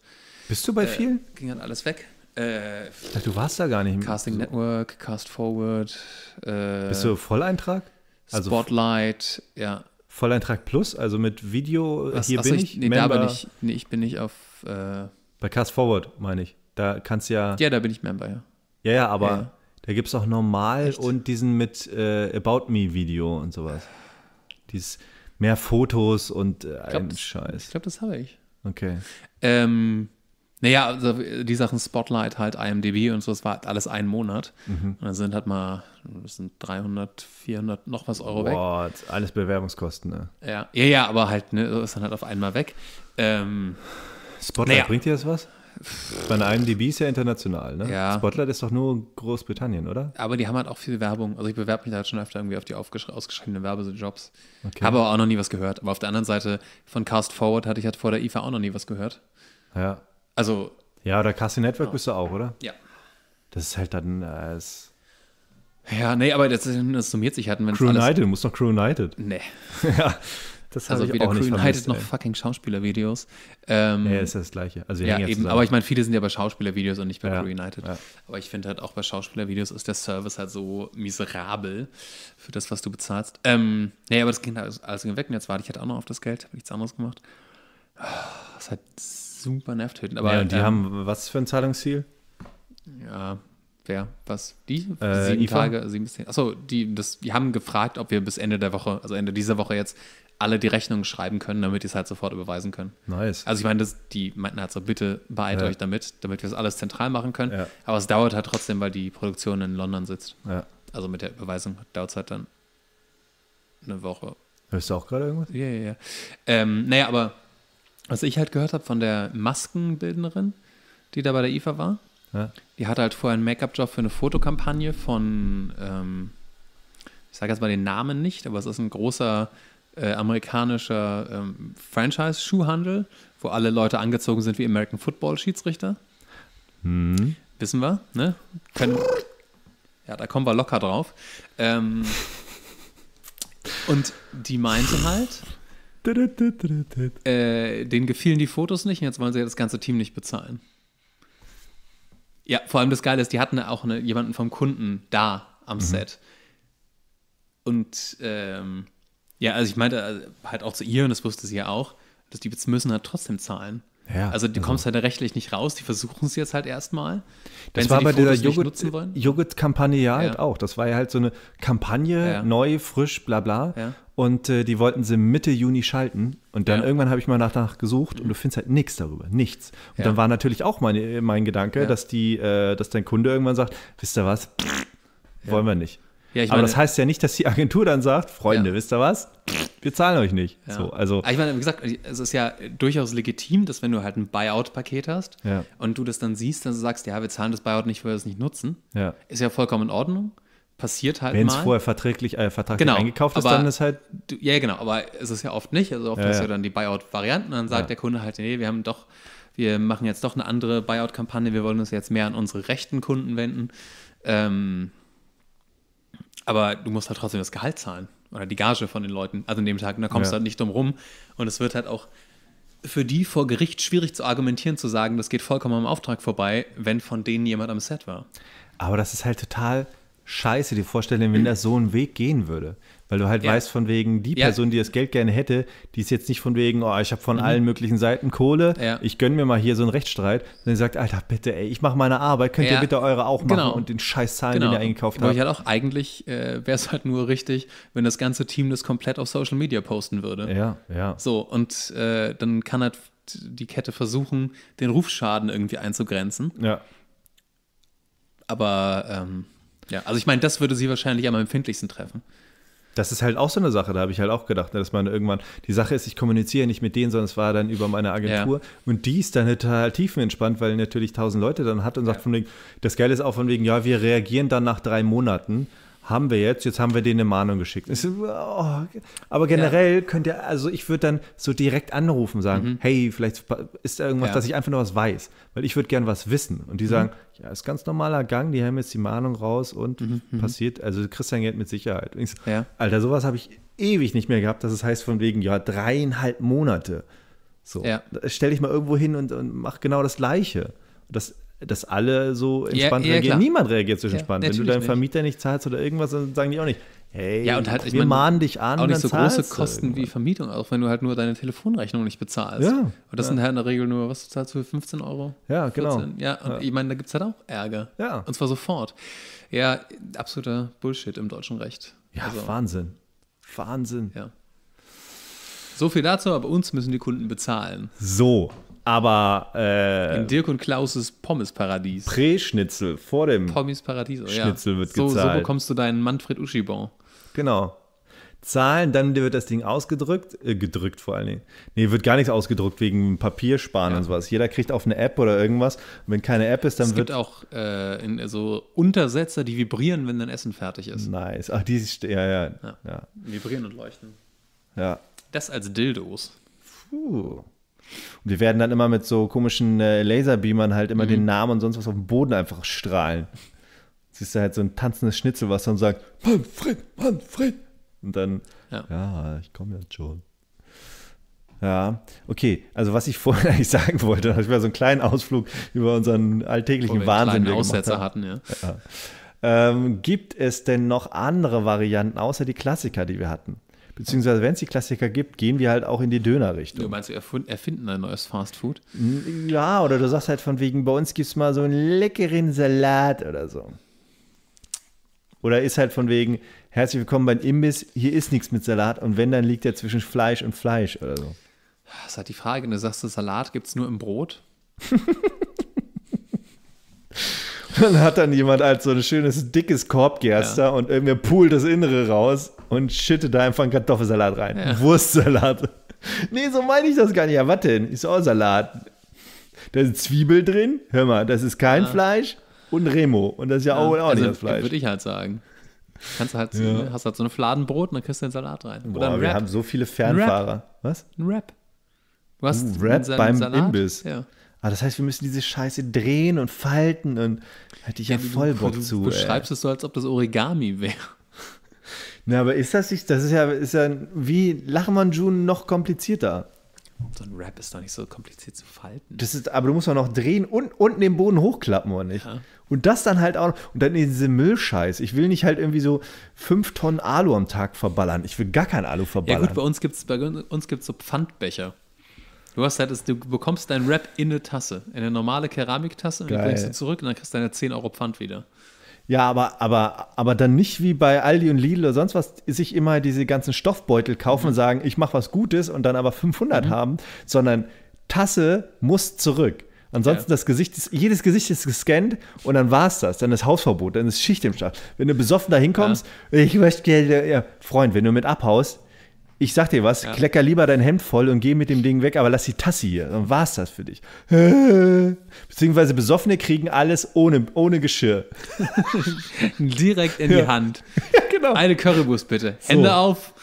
Bist du bei äh, vielen? Ging dann alles weg. Äh, dachte, du warst da gar nicht. Casting so. Network, Cast Forward. Äh, Bist du Volleintrag? Also Spotlight, ja. Volleintrag Plus, also mit Video. Was, äh, hier achso, bin ich. Nee, Member, da bin ich. Nee, ich bin nicht auf. Äh, bei Cast Forward, meine ich. Da kannst du ja. Ja, da bin ich Member, ja. Ja, ja, aber ja. da gibt es auch normal Echt? und diesen mit äh, About Me Video und sowas. Dieses mehr Fotos und äh, ich Scheiß. Ich glaube, das habe ich. Okay. Ähm, naja, also die Sachen Spotlight halt, IMDb und so, das war alles ein Monat. Mhm. Und dann sind halt mal das sind 300, 400, noch was Euro Boah, weg. alles Bewerbungskosten, ne? Ja, ja, ja aber halt, ne, so ist dann halt auf einmal weg. Ähm, Spotlight, naja. bringt dir das was? Bei IMDb ist ja international, ne? Ja. Spotlight ist doch nur Großbritannien, oder? Aber die haben halt auch viel Werbung. Also ich bewerbe mich da halt schon öfter irgendwie auf die ausgeschriebenen Werbejobs. Okay. Habe aber auch noch nie was gehört. Aber auf der anderen Seite von Cast Forward hatte ich halt vor der IFA auch noch nie was gehört. Ja. Also. Ja, oder Casting Network ja. bist du auch, oder? Ja. Das ist halt dann. Äh, ist ja, nee, aber das, das summiert sich halt. Crew United, du musst noch Crew United. Nee. ja. Das also ich weder auch Crew United noch fucking Schauspielervideos. Ähm, ja, ist das Gleiche. Also ja, eben, aber ich meine, viele sind ja bei Schauspielervideos und nicht bei ja, Crew United. Ja. Aber ich finde halt auch bei Schauspielervideos ist der Service halt so miserabel für das, was du bezahlst. Ähm, nee, aber das ging halt alles weg. und jetzt warte ich halt auch noch auf das Geld, habe nichts anderes gemacht. Ah, das ist halt super nervtötend. Aber ja, und die ähm, haben was für ein Zahlungsziel? Ja, wer? Was? Die? Äh, sieben IFA? Tage, sieben bis zehn. Achso, die, das, die haben gefragt, ob wir bis Ende der Woche, also Ende dieser Woche jetzt, alle die Rechnungen schreiben können, damit die es halt sofort überweisen können. Nice. Also ich meine, das, die meinten halt so, bitte beeilt ja. euch damit, damit wir es alles zentral machen können. Ja. Aber es dauert halt trotzdem, weil die Produktion in London sitzt. Ja. Also mit der Überweisung dauert es halt dann eine Woche. Hörst du auch gerade irgendwas? Ja, ja, ja. Ähm, naja, aber was ich halt gehört habe von der Maskenbildnerin, die da bei der IFA war, ja. die hatte halt vorher einen Make-up-Job für eine Fotokampagne von, ähm, ich sage jetzt mal den Namen nicht, aber es ist ein großer äh, amerikanischer ähm, Franchise-Schuhhandel, wo alle Leute angezogen sind wie American Football-Schiedsrichter. Mhm. Wissen wir, ne? Können, ja, da kommen wir locker drauf. Ähm, und die meinte halt, äh, denen gefielen die Fotos nicht und jetzt wollen sie ja das ganze Team nicht bezahlen. Ja, vor allem das Geile ist, die hatten auch eine, jemanden vom Kunden da am mhm. Set. Und ähm, ja, also ich meinte äh, halt auch zu ihr, und das wusste sie ja auch, dass die müssen halt trotzdem zahlen. Ja, also du also. kommst halt rechtlich nicht raus, die versuchen es jetzt halt erstmal. Das war bei der Joghurt-Kampagne Joghurt ja, ja halt auch. Das war ja halt so eine Kampagne, ja. neu, frisch, bla bla. Ja und äh, die wollten sie Mitte Juni schalten. Und dann ja. irgendwann habe ich mal danach gesucht und du findest halt nichts darüber, nichts. Und ja. dann war natürlich auch meine, äh, mein Gedanke, ja. dass, die, äh, dass dein Kunde irgendwann sagt, wisst ihr was, wollen wir nicht. Meine, Aber das heißt ja nicht, dass die Agentur dann sagt, Freunde, wisst ihr was, wir zahlen euch nicht. So, also. ich meine, wie gesagt, es ist ja durchaus legitim, dass wenn du halt ein Buyout-Paket hast und du das dann siehst, dass du sagst, ja, wir zahlen das Buyout nicht, weil wir es nicht nutzen, ist ja vollkommen in Ordnung passiert halt Wenn es vorher verträglich, äh, vertraglich genau, eingekauft ist, dann ist halt. Du, ja, genau, aber es ist ja oft nicht. Also oft ja, hast du ja. dann die Buyout-Varianten dann sagt ja. der Kunde halt, nee, wir haben doch, wir machen jetzt doch eine andere Buyout-Kampagne, wir wollen uns jetzt mehr an unsere rechten Kunden wenden. Ähm, aber du musst halt trotzdem das Gehalt zahlen oder die Gage von den Leuten, also in dem Tag, da kommst du halt nicht drum rum. Und es wird halt auch für die vor Gericht schwierig zu argumentieren, zu sagen, das geht vollkommen am Auftrag vorbei, wenn von denen jemand am Set war. Aber das ist halt total, scheiße dir vorstellen, wenn das so einen Weg gehen würde. Weil du halt ja. weißt, von wegen, die ja. Person, die das Geld gerne hätte, die ist jetzt nicht von wegen, oh, ich habe von mhm. allen möglichen Seiten Kohle, ja. ich gönne mir mal hier so einen Rechtsstreit. Sondern sagt, Alter, bitte, ey, ich mache meine Arbeit, könnt ihr bitte eure auch machen genau. und den scheiß Zahlen, genau. den ihr eingekauft habt. Aber ich halt auch, eigentlich äh, wäre es halt nur richtig, wenn das ganze Team das komplett auf Social Media posten würde. Ja, ja. So, und äh, dann kann halt die Kette versuchen, den Rufschaden irgendwie einzugrenzen. Ja. Aber ähm, ja, also ich meine, das würde sie wahrscheinlich am empfindlichsten treffen. Das ist halt auch so eine Sache, da habe ich halt auch gedacht, ne, dass man irgendwann, die Sache ist, ich kommuniziere nicht mit denen, sondern es war dann über meine Agentur. Ja. Und die ist dann total tiefenentspannt, weil natürlich tausend Leute dann hat und sagt ja. von wegen, das Geile ist auch von wegen, ja, wir reagieren dann nach drei Monaten haben wir jetzt, jetzt haben wir denen eine Mahnung geschickt. Ist, oh, aber generell ja. könnt ihr, also ich würde dann so direkt anrufen, sagen, mhm. hey, vielleicht ist da irgendwas, ja. dass ich einfach nur was weiß, weil ich würde gern was wissen. Und die mhm. sagen, ja, ist ganz normaler Gang, die haben jetzt die Mahnung raus und mhm. mhm. passiert, also Christian geht mit Sicherheit. So, ja. Alter, sowas habe ich ewig nicht mehr gehabt, dass es heißt von wegen, ja, dreieinhalb Monate. So, stell dich mal irgendwo hin und, und mach genau das Gleiche. Das dass alle so entspannt ja, ja, reagieren. Klar. Niemand reagiert zwischenspannt. Ja, Wenn du deinem Vermieter nicht zahlst oder irgendwas, dann sagen die auch nicht, hey, ja, und halt, wir meine, mahnen dich an. Auch nicht so große Kosten wie Vermietung, auch wenn du halt nur deine Telefonrechnung nicht bezahlst. Ja, und das ja. sind halt in der Regel nur, was du zahlst für 15 Euro? Ja, genau. 14. Ja, und ja. ich meine, da gibt es halt auch Ärger. Ja. Und zwar sofort. Ja, absoluter Bullshit im deutschen Recht. Ja, also, Wahnsinn. Wahnsinn. Ja. So viel dazu, aber uns müssen die Kunden bezahlen. So, aber äh, in Dirk und Klauses Pommesparadies. Prä-Schnitzel vor dem Pommesparadies, oh, Schnitzel ja. wird so, gezahlt. So bekommst du deinen Manfred Uschibon. Genau. Zahlen, dann wird das Ding ausgedrückt, äh, gedrückt vor allen Dingen. Nee, wird gar nichts ausgedrückt wegen Papiersparen ja. und sowas. Jeder kriegt auf eine App oder irgendwas. Und wenn keine App ist, dann es wird. Es gibt auch äh, in, so Untersetzer, die vibrieren, wenn dein Essen fertig ist. Nice. Ach, die, ja, ja, ja. ja. Vibrieren und leuchten. Ja. Das als Dildos. Puh. Und wir werden dann immer mit so komischen äh, Laserbeamern halt immer mhm. den Namen und sonst was auf dem Boden einfach strahlen. Siehst du halt so ein tanzendes Schnitzel, was dann sagt, Manfred, Manfred. Und dann, ja, ja ich komme jetzt schon. Ja, okay. Also was ich vorher eigentlich sagen wollte, dass wir so einen kleinen Ausflug über unseren alltäglichen Wahnsinn wir Aussetzer hatten. Ja. ja. Ähm, gibt es denn noch andere Varianten außer die Klassiker, die wir hatten? beziehungsweise wenn es die Klassiker gibt, gehen wir halt auch in die Dönerrichtung. Du meinst, wir erfinden ein neues Fastfood? Ja, oder du sagst halt von wegen, bei uns gibt es mal so einen leckeren Salat oder so. Oder ist halt von wegen, herzlich willkommen beim Imbiss, hier ist nichts mit Salat und wenn, dann liegt er zwischen Fleisch und Fleisch oder so. Das ist halt die Frage, du sagst, Salat gibt es nur im Brot? dann hat dann jemand halt so ein schönes, dickes Korbgerster ja. und irgendwer poolt das Innere raus und schütte da einfach einen Kartoffelsalat rein. Ja. Wurstsalat. Nee, so meine ich das gar nicht. Ja, was denn? Ist auch Salat. Da ist Zwiebel drin. Hör mal, das ist kein ja. Fleisch und Remo. Und das ist ja, ja. auch, auch also, nicht das Fleisch. Würde ich halt sagen. Kannst halt, ja. hast halt so eine Fladenbrot und dann kriegst du den Salat rein. Boah, Oder wir Rap. haben so viele Fernfahrer. Ein Was? Ein Rap. Was? Uh, ein Rap beim Salat? Imbiss. Ja. Ah, das heißt, wir müssen diese Scheiße drehen und falten und hätte ich ja, ja voll Bock du, zu. Du schreibst es so, als ob das Origami wäre. Na, aber ist das nicht, das ist ja, ist ja wie Lachmanjun noch komplizierter. So ein Rap ist doch nicht so kompliziert zu falten. Das ist, aber du musst doch noch drehen und unten den Boden hochklappen, oder nicht? Ja. Und das dann halt auch Und dann diese Müllscheiß. Ich will nicht halt irgendwie so fünf Tonnen Alu am Tag verballern. Ich will gar kein Alu verballern. Ja gut, bei uns gibt es gibt's so Pfandbecher. Du hast halt, du bekommst dein Rap in eine Tasse, in eine normale Keramiktasse und Geil. die bringst du zurück und dann kriegst du deine 10 Euro Pfand wieder. Ja, aber, aber, aber dann nicht wie bei Aldi und Lidl oder sonst was sich immer diese ganzen Stoffbeutel kaufen mhm. und sagen, ich mache was Gutes und dann aber 500 mhm. haben, sondern Tasse muss zurück. Ansonsten ja. das Gesicht, ist, jedes Gesicht ist gescannt und dann war es das. Dann ist Hausverbot, dann ist Schicht im Start. Wenn du besoffen da hinkommst, ja. ich möchte, ja, Freund, wenn du mit abhaust, ich sag dir was, ja. klecker lieber dein Hemd voll und geh mit dem Ding weg, aber lass die Tasse hier, dann war's das für dich. Beziehungsweise Besoffene kriegen alles ohne, ohne Geschirr. Direkt in ja. die Hand. Ja, genau. Eine Currywurst bitte. So. Hände auf.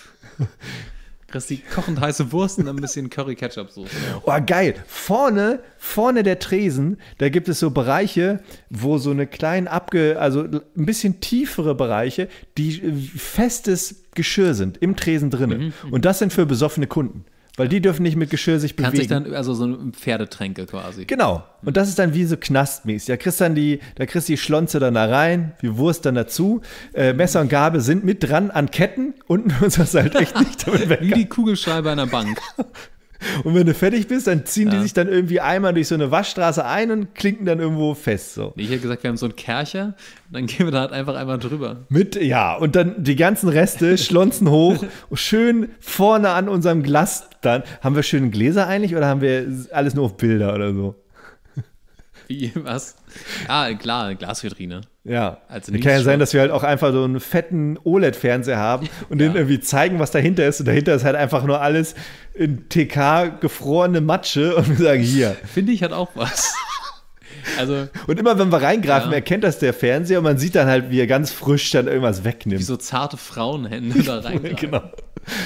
Kriegst die kochend heiße Wurst und ein bisschen Curry-Ketchup-Soße. Oh, geil. Vorne, vorne der Tresen, da gibt es so Bereiche, wo so eine kleine abge, also ein bisschen tiefere Bereiche, die äh, festes Geschirr sind, im Tresen drinnen. Mhm. Und das sind für besoffene Kunden. Weil die dürfen nicht mit Geschirr sich bewegen. Kann sich dann, also so ein Pferdetränke quasi. Genau. Hm. Und das ist dann wie so knastmäßig. Da kriegst dann die, da kriegst die Schlonze dann da rein, die Wurst dann dazu. Äh, Messer und Gabel sind mit dran an Ketten. Unten uns das halt echt nicht damit weg. Wie die Kugelschreiber einer Bank. Und wenn du fertig bist, dann ziehen ja. die sich dann irgendwie einmal durch so eine Waschstraße ein und klinken dann irgendwo fest. So. Ich hätte gesagt, wir haben so einen Kercher, dann gehen wir da halt einfach einmal drüber. Mit, ja, und dann die ganzen Reste schlonzen hoch, schön vorne an unserem Glas dann. Haben wir schöne Gläser eigentlich oder haben wir alles nur auf Bilder oder so? Wie, was? Ja, ah, klar, Glasvitrine. Ja. Also kann ja sein, dass wir halt auch einfach so einen fetten OLED-Fernseher haben und ja. den irgendwie zeigen, was dahinter ist. Und dahinter ist halt einfach nur alles in TK gefrorene Matsche und wir sagen, hier. Finde ich halt auch was. Also, und immer wenn wir reingreifen, ja. erkennt das der Fernseher und man sieht dann halt, wie er ganz frisch dann irgendwas wegnimmt. Wie so zarte Frauenhände da reingreifen. genau.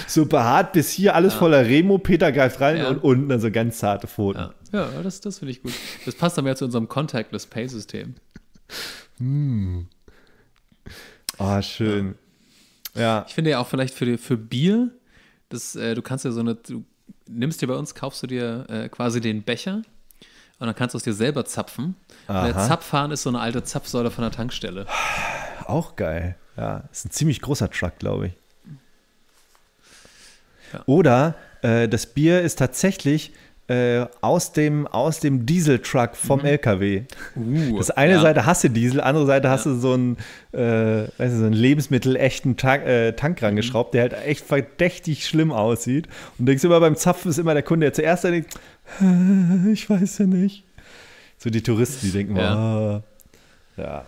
Super hart, bis hier, alles ja. voller Remo, Peter greift rein ja. und unten dann so ganz zarte Pfoten. Ja, das, das finde ich gut. Das passt dann mehr zu unserem Contactless Pay-System. Hm. Ah, schön. Ja. Ich finde ja auch vielleicht für, für Bier, das, äh, du kannst ja so eine, du nimmst dir bei uns, kaufst du dir äh, quasi den Becher und dann kannst du es dir selber zapfen. Und der Zapfhahn ist so eine alte Zapfsäule von der Tankstelle. Auch geil. Ja, ist ein ziemlich großer Truck, glaube ich. Ja. Oder äh, das Bier ist tatsächlich äh, aus dem, aus dem Dieseltruck vom mhm. LKW. Uh, das eine ja. Seite hast du Diesel, andere Seite ja. hast äh, du so einen, äh, weißt so einen lebensmittelechten Tank, äh, Tank mhm. rangeschraubt, mhm. der halt echt verdächtig schlimm aussieht. Und denkst immer, beim Zapfen ist immer der Kunde, der zuerst denkt, ich weiß ja nicht. So die Touristen, die denken, ja. Oh, ja.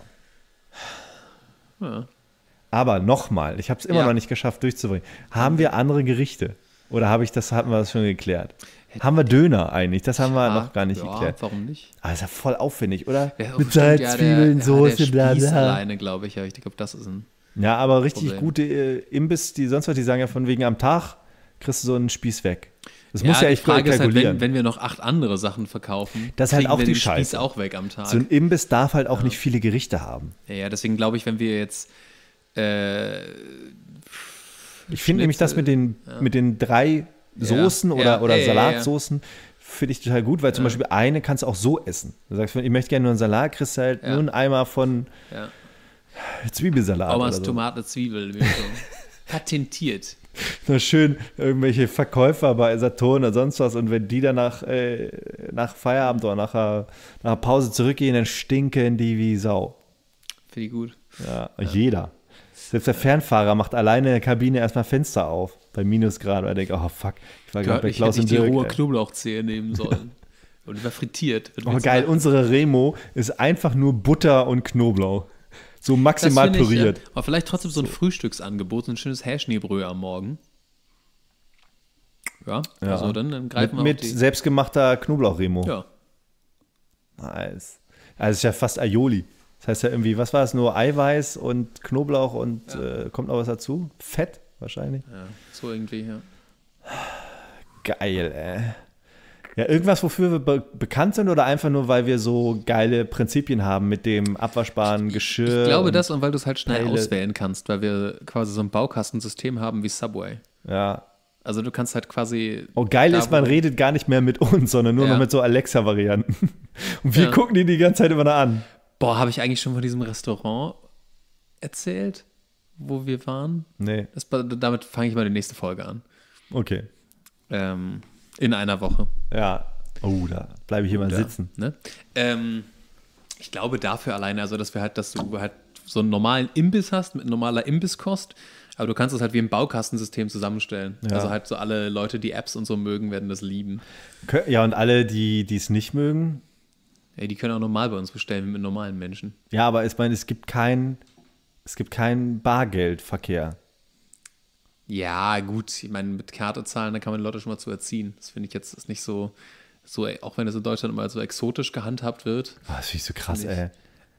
Aber nochmal, ich habe es immer ja. noch nicht geschafft durchzubringen. Haben wir andere Gerichte? Oder habe ich das, hatten wir das schon geklärt? haben wir Döner eigentlich? Das haben wir ja, noch gar nicht ja, geklärt. Warum nicht? Aber ah, ist ja voll aufwendig, oder? Ja, Mit Salz, ja, Zwiebeln, der, Soße, bla bla. alleine, glaube ich. Ja, ich glaube, das ist ein. Ja, aber richtig Problem. gute äh, Imbiss, die sonst was, die sagen ja von wegen am Tag kriegst du so einen Spieß weg. Das ja, muss ja echt Frage ist halt, wenn, wenn, wir noch acht andere Sachen verkaufen, das ist halt auch wir die den Scheiße. Spieß auch weg am Tag. So ein Imbiss darf halt auch ja. nicht viele Gerichte haben. Ja, ja deswegen glaube ich, wenn wir jetzt äh, ich finde nämlich das mit den, ja. mit den drei Soßen ja, oder, ja, oder ey, Salatsoßen ja, finde ich total gut, weil zum Beispiel eine kannst du auch so essen. Du sagst, ich möchte gerne nur einen Salat, kriegst du halt nur einen Eimer von Zwiebelsalat. Omas so. Tomate, Zwiebel. Patentiert. Na schön, irgendwelche Verkäufer bei Saturn oder sonst was und wenn die dann nach, äh, nach Feierabend oder nach, nach Pause zurückgehen, dann stinken die wie Sau. Finde ich gut. Ja, jeder. Selbst der Fernfahrer macht alleine in der Kabine erstmal Fenster auf. Bei Minusgrad. weil er denkt, oh fuck, ich war gerade bei Klaus und Dirk. Ich die rohe Knoblauchzehe nehmen sollen. und war frittiert. oh geil, unsere Remo ist einfach nur Butter und Knoblauch. So maximal ich, püriert. Ja. aber vielleicht trotzdem so ein Frühstücksangebot, so ein schönes Hähschneebrühe am Morgen. Ja, ja. also dann, dann greifen mit, wir auf Mit die. selbstgemachter Knoblauchremo. Ja. Nice. Also ist ja fast Aioli. Das heißt ja irgendwie, was war es nur? Eiweiß und Knoblauch und ja. äh, kommt noch was dazu? Fett wahrscheinlich. Ja, so irgendwie, ja. Geil, ey. Ja, irgendwas, wofür wir be bekannt sind oder einfach nur, weil wir so geile Prinzipien haben mit dem abwaschbaren Geschirr? Ich glaube und das und weil du es halt schnell geile. auswählen kannst, weil wir quasi so ein Baukastensystem haben wie Subway. Ja. Also du kannst halt quasi. Oh, geil ist, man redet gar nicht mehr mit uns, sondern nur ja. noch mit so Alexa-Varianten. Und wir ja. gucken die die ganze Zeit immer da an. Boah, habe ich eigentlich schon von diesem Restaurant erzählt, wo wir waren? Nee. Das, damit fange ich mal die nächste Folge an. Okay. Ähm, in einer Woche. Ja. Oh, da bleibe ich immer Oder, sitzen. Ne? Ähm, ich glaube dafür alleine, also dass wir halt, dass du halt so einen normalen Imbiss hast mit normaler Imbisskost, aber du kannst es halt wie im Baukastensystem zusammenstellen. Ja. Also halt so alle Leute, die Apps und so mögen, werden das lieben. Ja, und alle, die es nicht mögen, Ey, die können auch normal bei uns bestellen mit normalen Menschen. Ja, aber ich meine, es gibt keinen es gibt keinen Bargeldverkehr. Ja, gut, ich meine, mit Karte zahlen, da kann man Leute schon mal zu erziehen. Das finde ich jetzt ist nicht so, so, auch wenn das in Deutschland immer so exotisch gehandhabt wird. Was finde ich so krass, ich, ey.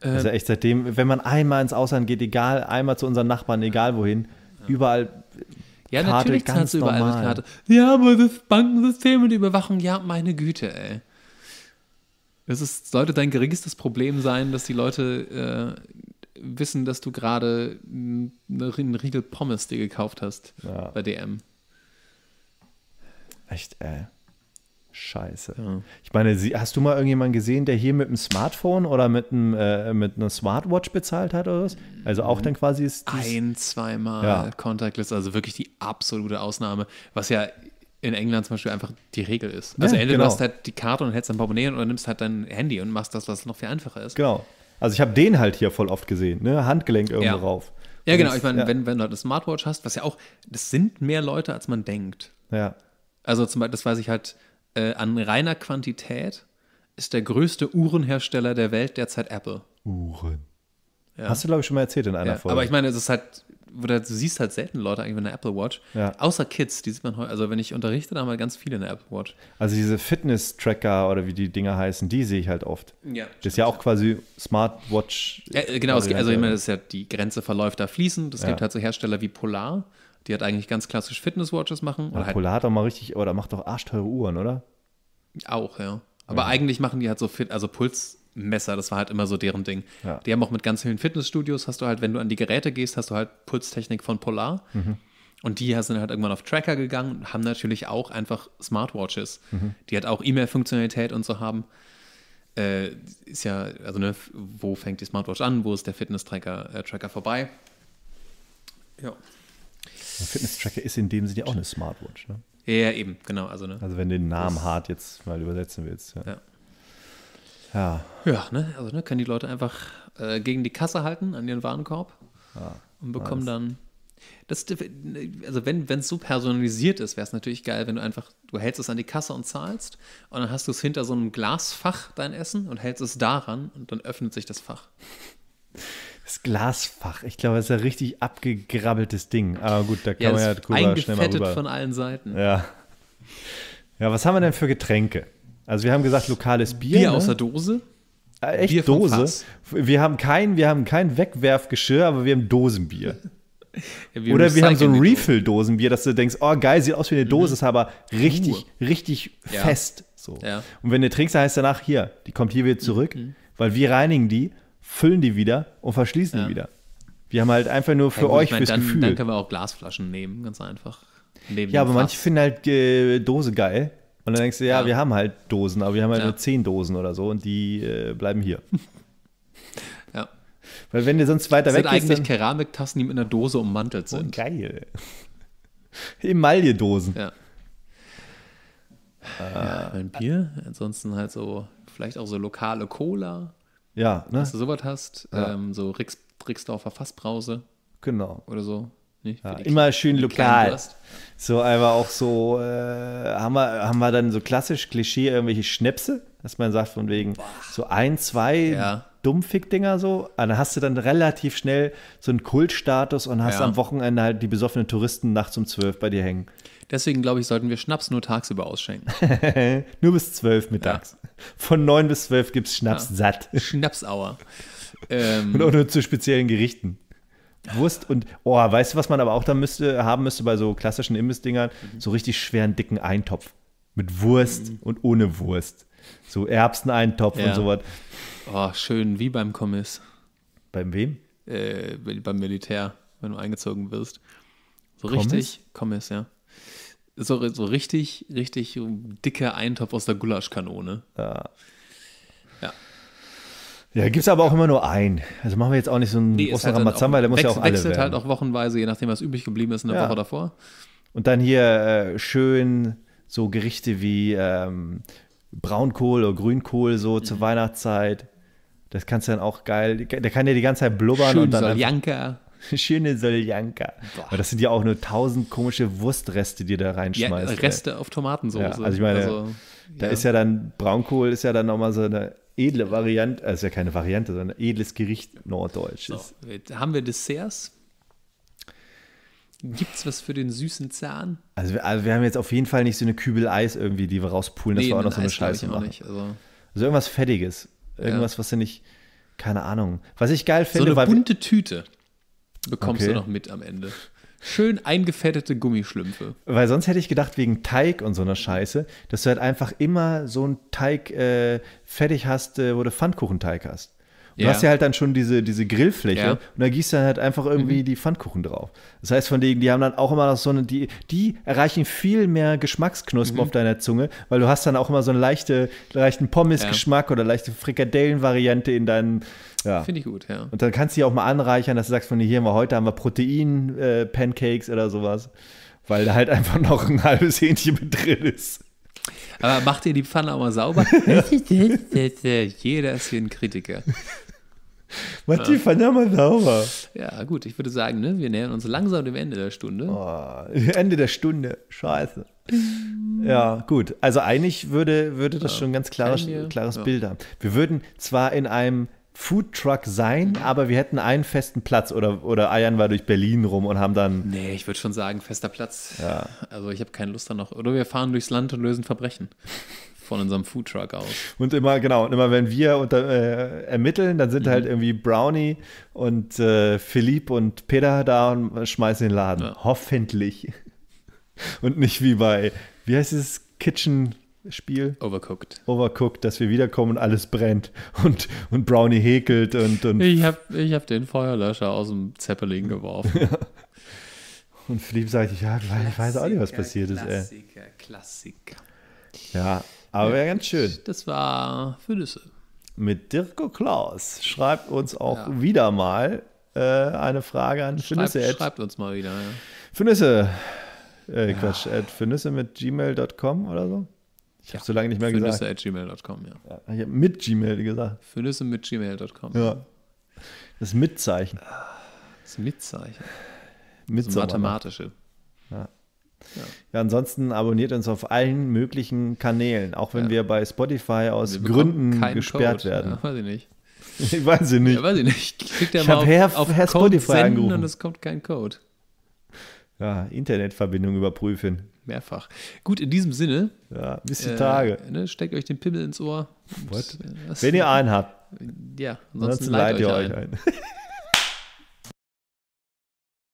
Ähm. also echt, seitdem, wenn man einmal ins Ausland geht, egal, einmal zu unseren Nachbarn, egal wohin, ja. überall. Ja, Karte, natürlich ganz zahlst du überall normal. mit Karte. Ja, aber das Bankensystem und Überwachung, ja, meine Güte, ey. Es ist, sollte dein geringstes Problem sein, dass die Leute äh, wissen, dass du gerade einen Riegel Pommes dir gekauft hast ja. bei DM. Echt, ey. Scheiße. Ja. Ich meine, hast du mal irgendjemanden gesehen, der hier mit einem Smartphone oder mit, einem, äh, mit einer Smartwatch bezahlt hat oder was? Also auch dann quasi ist. Ein, zweimal ja. Contactless, also wirklich die absolute Ausnahme, was ja in England zum Beispiel einfach die Regel ist. Also ja, entweder genau. du hast halt die Karte und hältst dein Portemonnaie oder nimmst halt dein Handy und machst das, was noch viel einfacher ist. Genau. Also ich habe den halt hier voll oft gesehen, ne? Handgelenk irgendwo ja. rauf. Ja, und genau. Ich meine, ja. wenn, wenn du halt eine Smartwatch hast, was ja auch, das sind mehr Leute, als man denkt. Ja. Also zum Beispiel, das weiß ich halt, äh, an reiner Quantität ist der größte Uhrenhersteller der Welt derzeit Apple. Uhren. Ja. Hast du, glaube ich, schon mal erzählt in einer ja, Folge. Aber ich meine, es ist halt, halt, du siehst halt selten Leute eigentlich mit einer Apple Watch. Ja. Außer Kids, die sieht man heute. Also wenn ich unterrichte, dann haben wir ganz viele eine Apple Watch. Also diese Fitness-Tracker oder wie die Dinger heißen, die sehe ich halt oft. Ja. Das ist ja auch quasi Smartwatch. Ja, äh, genau, es, also ich meine, das ist ja die Grenze verläuft da fließend. Es gibt halt so Hersteller wie Polar, die halt eigentlich ganz klassisch Fitness-Watches machen. Oder halt Polar halt, hat doch mal richtig, oder oh, macht doch arschteure Uhren, oder? Auch, ja. Aber eigentlich machen die halt so fit, also Puls. Messer, das war halt immer so deren Ding. Ja. Die haben auch mit ganz vielen Fitnessstudios, hast du halt, wenn du an die Geräte gehst, hast du halt Pulstechnik von Polar. Mhm. Und die sind halt irgendwann auf Tracker gegangen und haben natürlich auch einfach Smartwatches, mhm. die halt auch E-Mail-Funktionalität und so haben. Äh, ist ja, also ne, wo fängt die Smartwatch an, wo ist der Fitness-Tracker äh, Tracker vorbei? Ja. Ein Fitness-Tracker ist in dem Sinne auch eine Smartwatch, ne? Ja, eben, genau. Also, ne, also wenn du den Namen hart jetzt mal übersetzen willst. ja. ja. Ja. Ja, ne? Also ne, können die Leute einfach äh, gegen die Kasse halten an ihren Warenkorb ja, und bekommen nice. dann. Das, äh, also wenn es so personalisiert ist, wäre es natürlich geil, wenn du einfach, du hältst es an die Kasse und zahlst und dann hast du es hinter so einem Glasfach, dein Essen, und hältst es daran und dann öffnet sich das Fach. Das Glasfach, ich glaube, das ist ein richtig abgegrabbeltes Ding. Aber gut, da kann ja, man ja drüber schnell mal rüber. von allen Seiten. Ja. Ja, was haben wir denn für Getränke? Also wir haben gesagt, lokales Bier. Bier ne? aus der Dose? Äh, echt Bier Dose. Wir haben, kein, wir haben kein Wegwerfgeschirr, aber wir haben Dosenbier. Ja, wir Oder wir haben so ein Refill-Dosenbier, dass du denkst, oh geil, sieht aus wie eine mhm. Dose, mhm. ist aber richtig, uh. richtig ja. fest. So. Ja. Und wenn du trinkst, heißt danach, hier, die kommt hier wieder zurück, mhm. weil wir reinigen die, füllen die wieder und verschließen die wieder. Wir haben halt einfach nur für gut, euch ich mein, fürs dann, Gefühl. Dann können wir auch Glasflaschen nehmen, ganz einfach. Neben ja, aber Fass. manche finden halt äh, Dose geil und dann denkst du, ja, ja, wir haben halt Dosen, aber wir haben halt ja. nur zehn Dosen oder so und die äh, bleiben hier. Ja. Weil wenn du sonst weiter das weg sind gehst, eigentlich Keramiktassen, die mit einer Dose ummantelt oh, sind. Oh, geil. Emailledosen. Ja. Ah. ja. Ein Bier, ansonsten halt so, vielleicht auch so lokale Cola. Ja, ne? Dass du sowas hast, ja. ähm, so Ricks, Rixdorfer Fassbrause. Genau. Oder so. Nee, ja, immer schön lokal. So einfach auch so, äh, haben, wir, haben wir dann so klassisch Klischee irgendwelche Schnäpse, dass man sagt von wegen Boah. so ein, zwei ja. Dummfick-Dinger so. Und dann hast du dann relativ schnell so einen Kultstatus und hast ja. am Wochenende halt die besoffenen Touristen nachts um zwölf bei dir hängen. Deswegen glaube ich, sollten wir Schnaps nur tagsüber ausschenken. nur bis zwölf mittags. Ja. Von neun bis zwölf gibt es Schnaps satt. Schnapsauer. ähm, und auch ähm. nur zu speziellen Gerichten. Wurst und, oh, weißt du, was man aber auch da müsste, haben müsste bei so klassischen Imbissdingern? Mhm. So richtig schweren, dicken Eintopf. Mit Wurst mhm. und ohne Wurst. So Erbseneintopf ja. und sowas. Oh, schön, wie beim Kommiss. Beim wem? Äh, beim Militär, wenn du eingezogen wirst. So richtig, Kommiss, ja. So, so richtig, richtig dicker Eintopf aus der Gulaschkanone. Ja. Ja, gibt es aber auch immer nur einen. Also machen wir jetzt auch nicht so einen nee, großen halt Ramazan, weil der muss ja auch alle wechselt werden. halt auch wochenweise, je nachdem, was übrig geblieben ist in der ja. Woche davor. Und dann hier äh, schön so Gerichte wie ähm, Braunkohl oder Grünkohl so mhm. zur Weihnachtszeit. Das kannst du dann auch geil. Der kann ja die ganze Zeit blubbern schön und dann. Soljanka. Schöne Soljanka. Aber das sind ja auch nur tausend komische Wurstreste, die da reinschmeißt. Ja, Reste ey. auf Tomatensoße. Ja, also ich meine, also, da ja. ist ja dann Braunkohl ist ja dann nochmal so eine edle Variante, also ja keine Variante, sondern edles Gericht norddeutsch So, haben wir Desserts? Gibt es was für den süßen Zahn? Also wir, also wir haben jetzt auf jeden Fall nicht so eine Kübel Eis irgendwie, die wir rauspulen. Das war auch noch so eine Eis Scheiße. Machen. Nicht, also, also, irgendwas Fettiges. Irgendwas, ja. was du nicht, keine Ahnung. Was ich geil finde. So eine bunte Tüte bekommst okay. du noch mit am Ende. Schön eingefettete Gummischlümpfe. Weil sonst hätte ich gedacht, wegen Teig und so einer Scheiße, dass du halt einfach immer so einen Teig äh, fertig hast, äh, wo du Pfannkuchenteig hast. Und ja. du hast ja halt dann schon diese, diese Grillfläche ja. und da gießt dann halt einfach irgendwie mhm. die Pfannkuchen drauf. Das heißt, von denen, die haben dann auch immer noch so eine, die, die erreichen viel mehr Geschmacksknospen mhm. auf deiner Zunge, weil du hast dann auch immer so einen leichte, leichten Pommes-Geschmack oder leichte Frikadellen-Variante in deinen. ja. Finde ich gut, ja. Und dann kannst du die auch mal anreichern, dass du sagst, von hier haben wir heute haben wir Protein-Pancakes äh, oder sowas. Weil da halt einfach noch ein halbes Hähnchen mit drin ist. Aber macht ihr die Pfanne auch mal sauber? Jeder ist hier ein Kritiker. Macht die Pfanne mal sauber. Ja, gut, ich würde sagen, ne, wir nähern uns langsam dem Ende der Stunde. Oh, Ende der Stunde, scheiße. Ja, gut. Also eigentlich würde, würde das ja, schon ein ganz klares, klares ja. Bild haben. Wir würden zwar in einem Foodtruck sein, mhm. aber wir hätten einen festen Platz oder, oder eiern war durch Berlin rum und haben dann. Nee, ich würde schon sagen, fester Platz. Ja. Also ich habe keine Lust da noch. Oder wir fahren durchs Land und lösen Verbrechen von unserem Foodtruck aus. Und immer, genau, und immer wenn wir unter, äh, ermitteln, dann sind mhm. halt irgendwie Brownie und äh, Philipp und Peter da und schmeißen den Laden. Ja. Hoffentlich. Und nicht wie bei, wie heißt es, Kitchen Spiel. Overcooked. Overcooked, dass wir wiederkommen und alles brennt und, und Brownie häkelt und. und ich habe ich hab den Feuerlöscher aus dem Zeppelin geworfen. Und Philipp sagt, ja, Klassiker, ich weiß auch nicht, was passiert Klassiker, ist. Ey. Klassiker, Klassiker. Ja, aber ja, ganz schön. Das war Füllüsse. Mit Dirko Klaus schreibt uns auch ja. wieder mal äh, eine Frage an Füllüsse. Schreibt, schreibt uns mal wieder. Ja. Füllüsse, äh, Quatsch, at Füllüsse mit gmail.com oder so. Ich ja. habe so lange nicht mehr Findest gesagt. Findeste@gmail.com, ja. ja. Ich habe mit Gmail gesagt. Findeste mit Gmail.com. Ja. Das Mitzeichen. Das Mitzeichen. Mit also mathematische. Ja. Ja. ja. ansonsten abonniert uns auf allen möglichen Kanälen, auch wenn ja. wir bei Spotify aus Gründen gesperrt Code. werden. Ja, weiß ich nicht. Ich weiß es nicht. Ja, weiß ich nicht. Kriegt ich habe Herr, auf Herr Spotify angerufen. Und es kommt kein Code. Ja, Internetverbindung überprüfen. Mehrfach. Gut, in diesem Sinne. Ja, bis die äh, Tage. Ne, steckt euch den Pimmel ins Ohr. What? Äh, Wenn ihr einen habt. Ja, ansonsten, ansonsten leitet euch, euch ein. ein.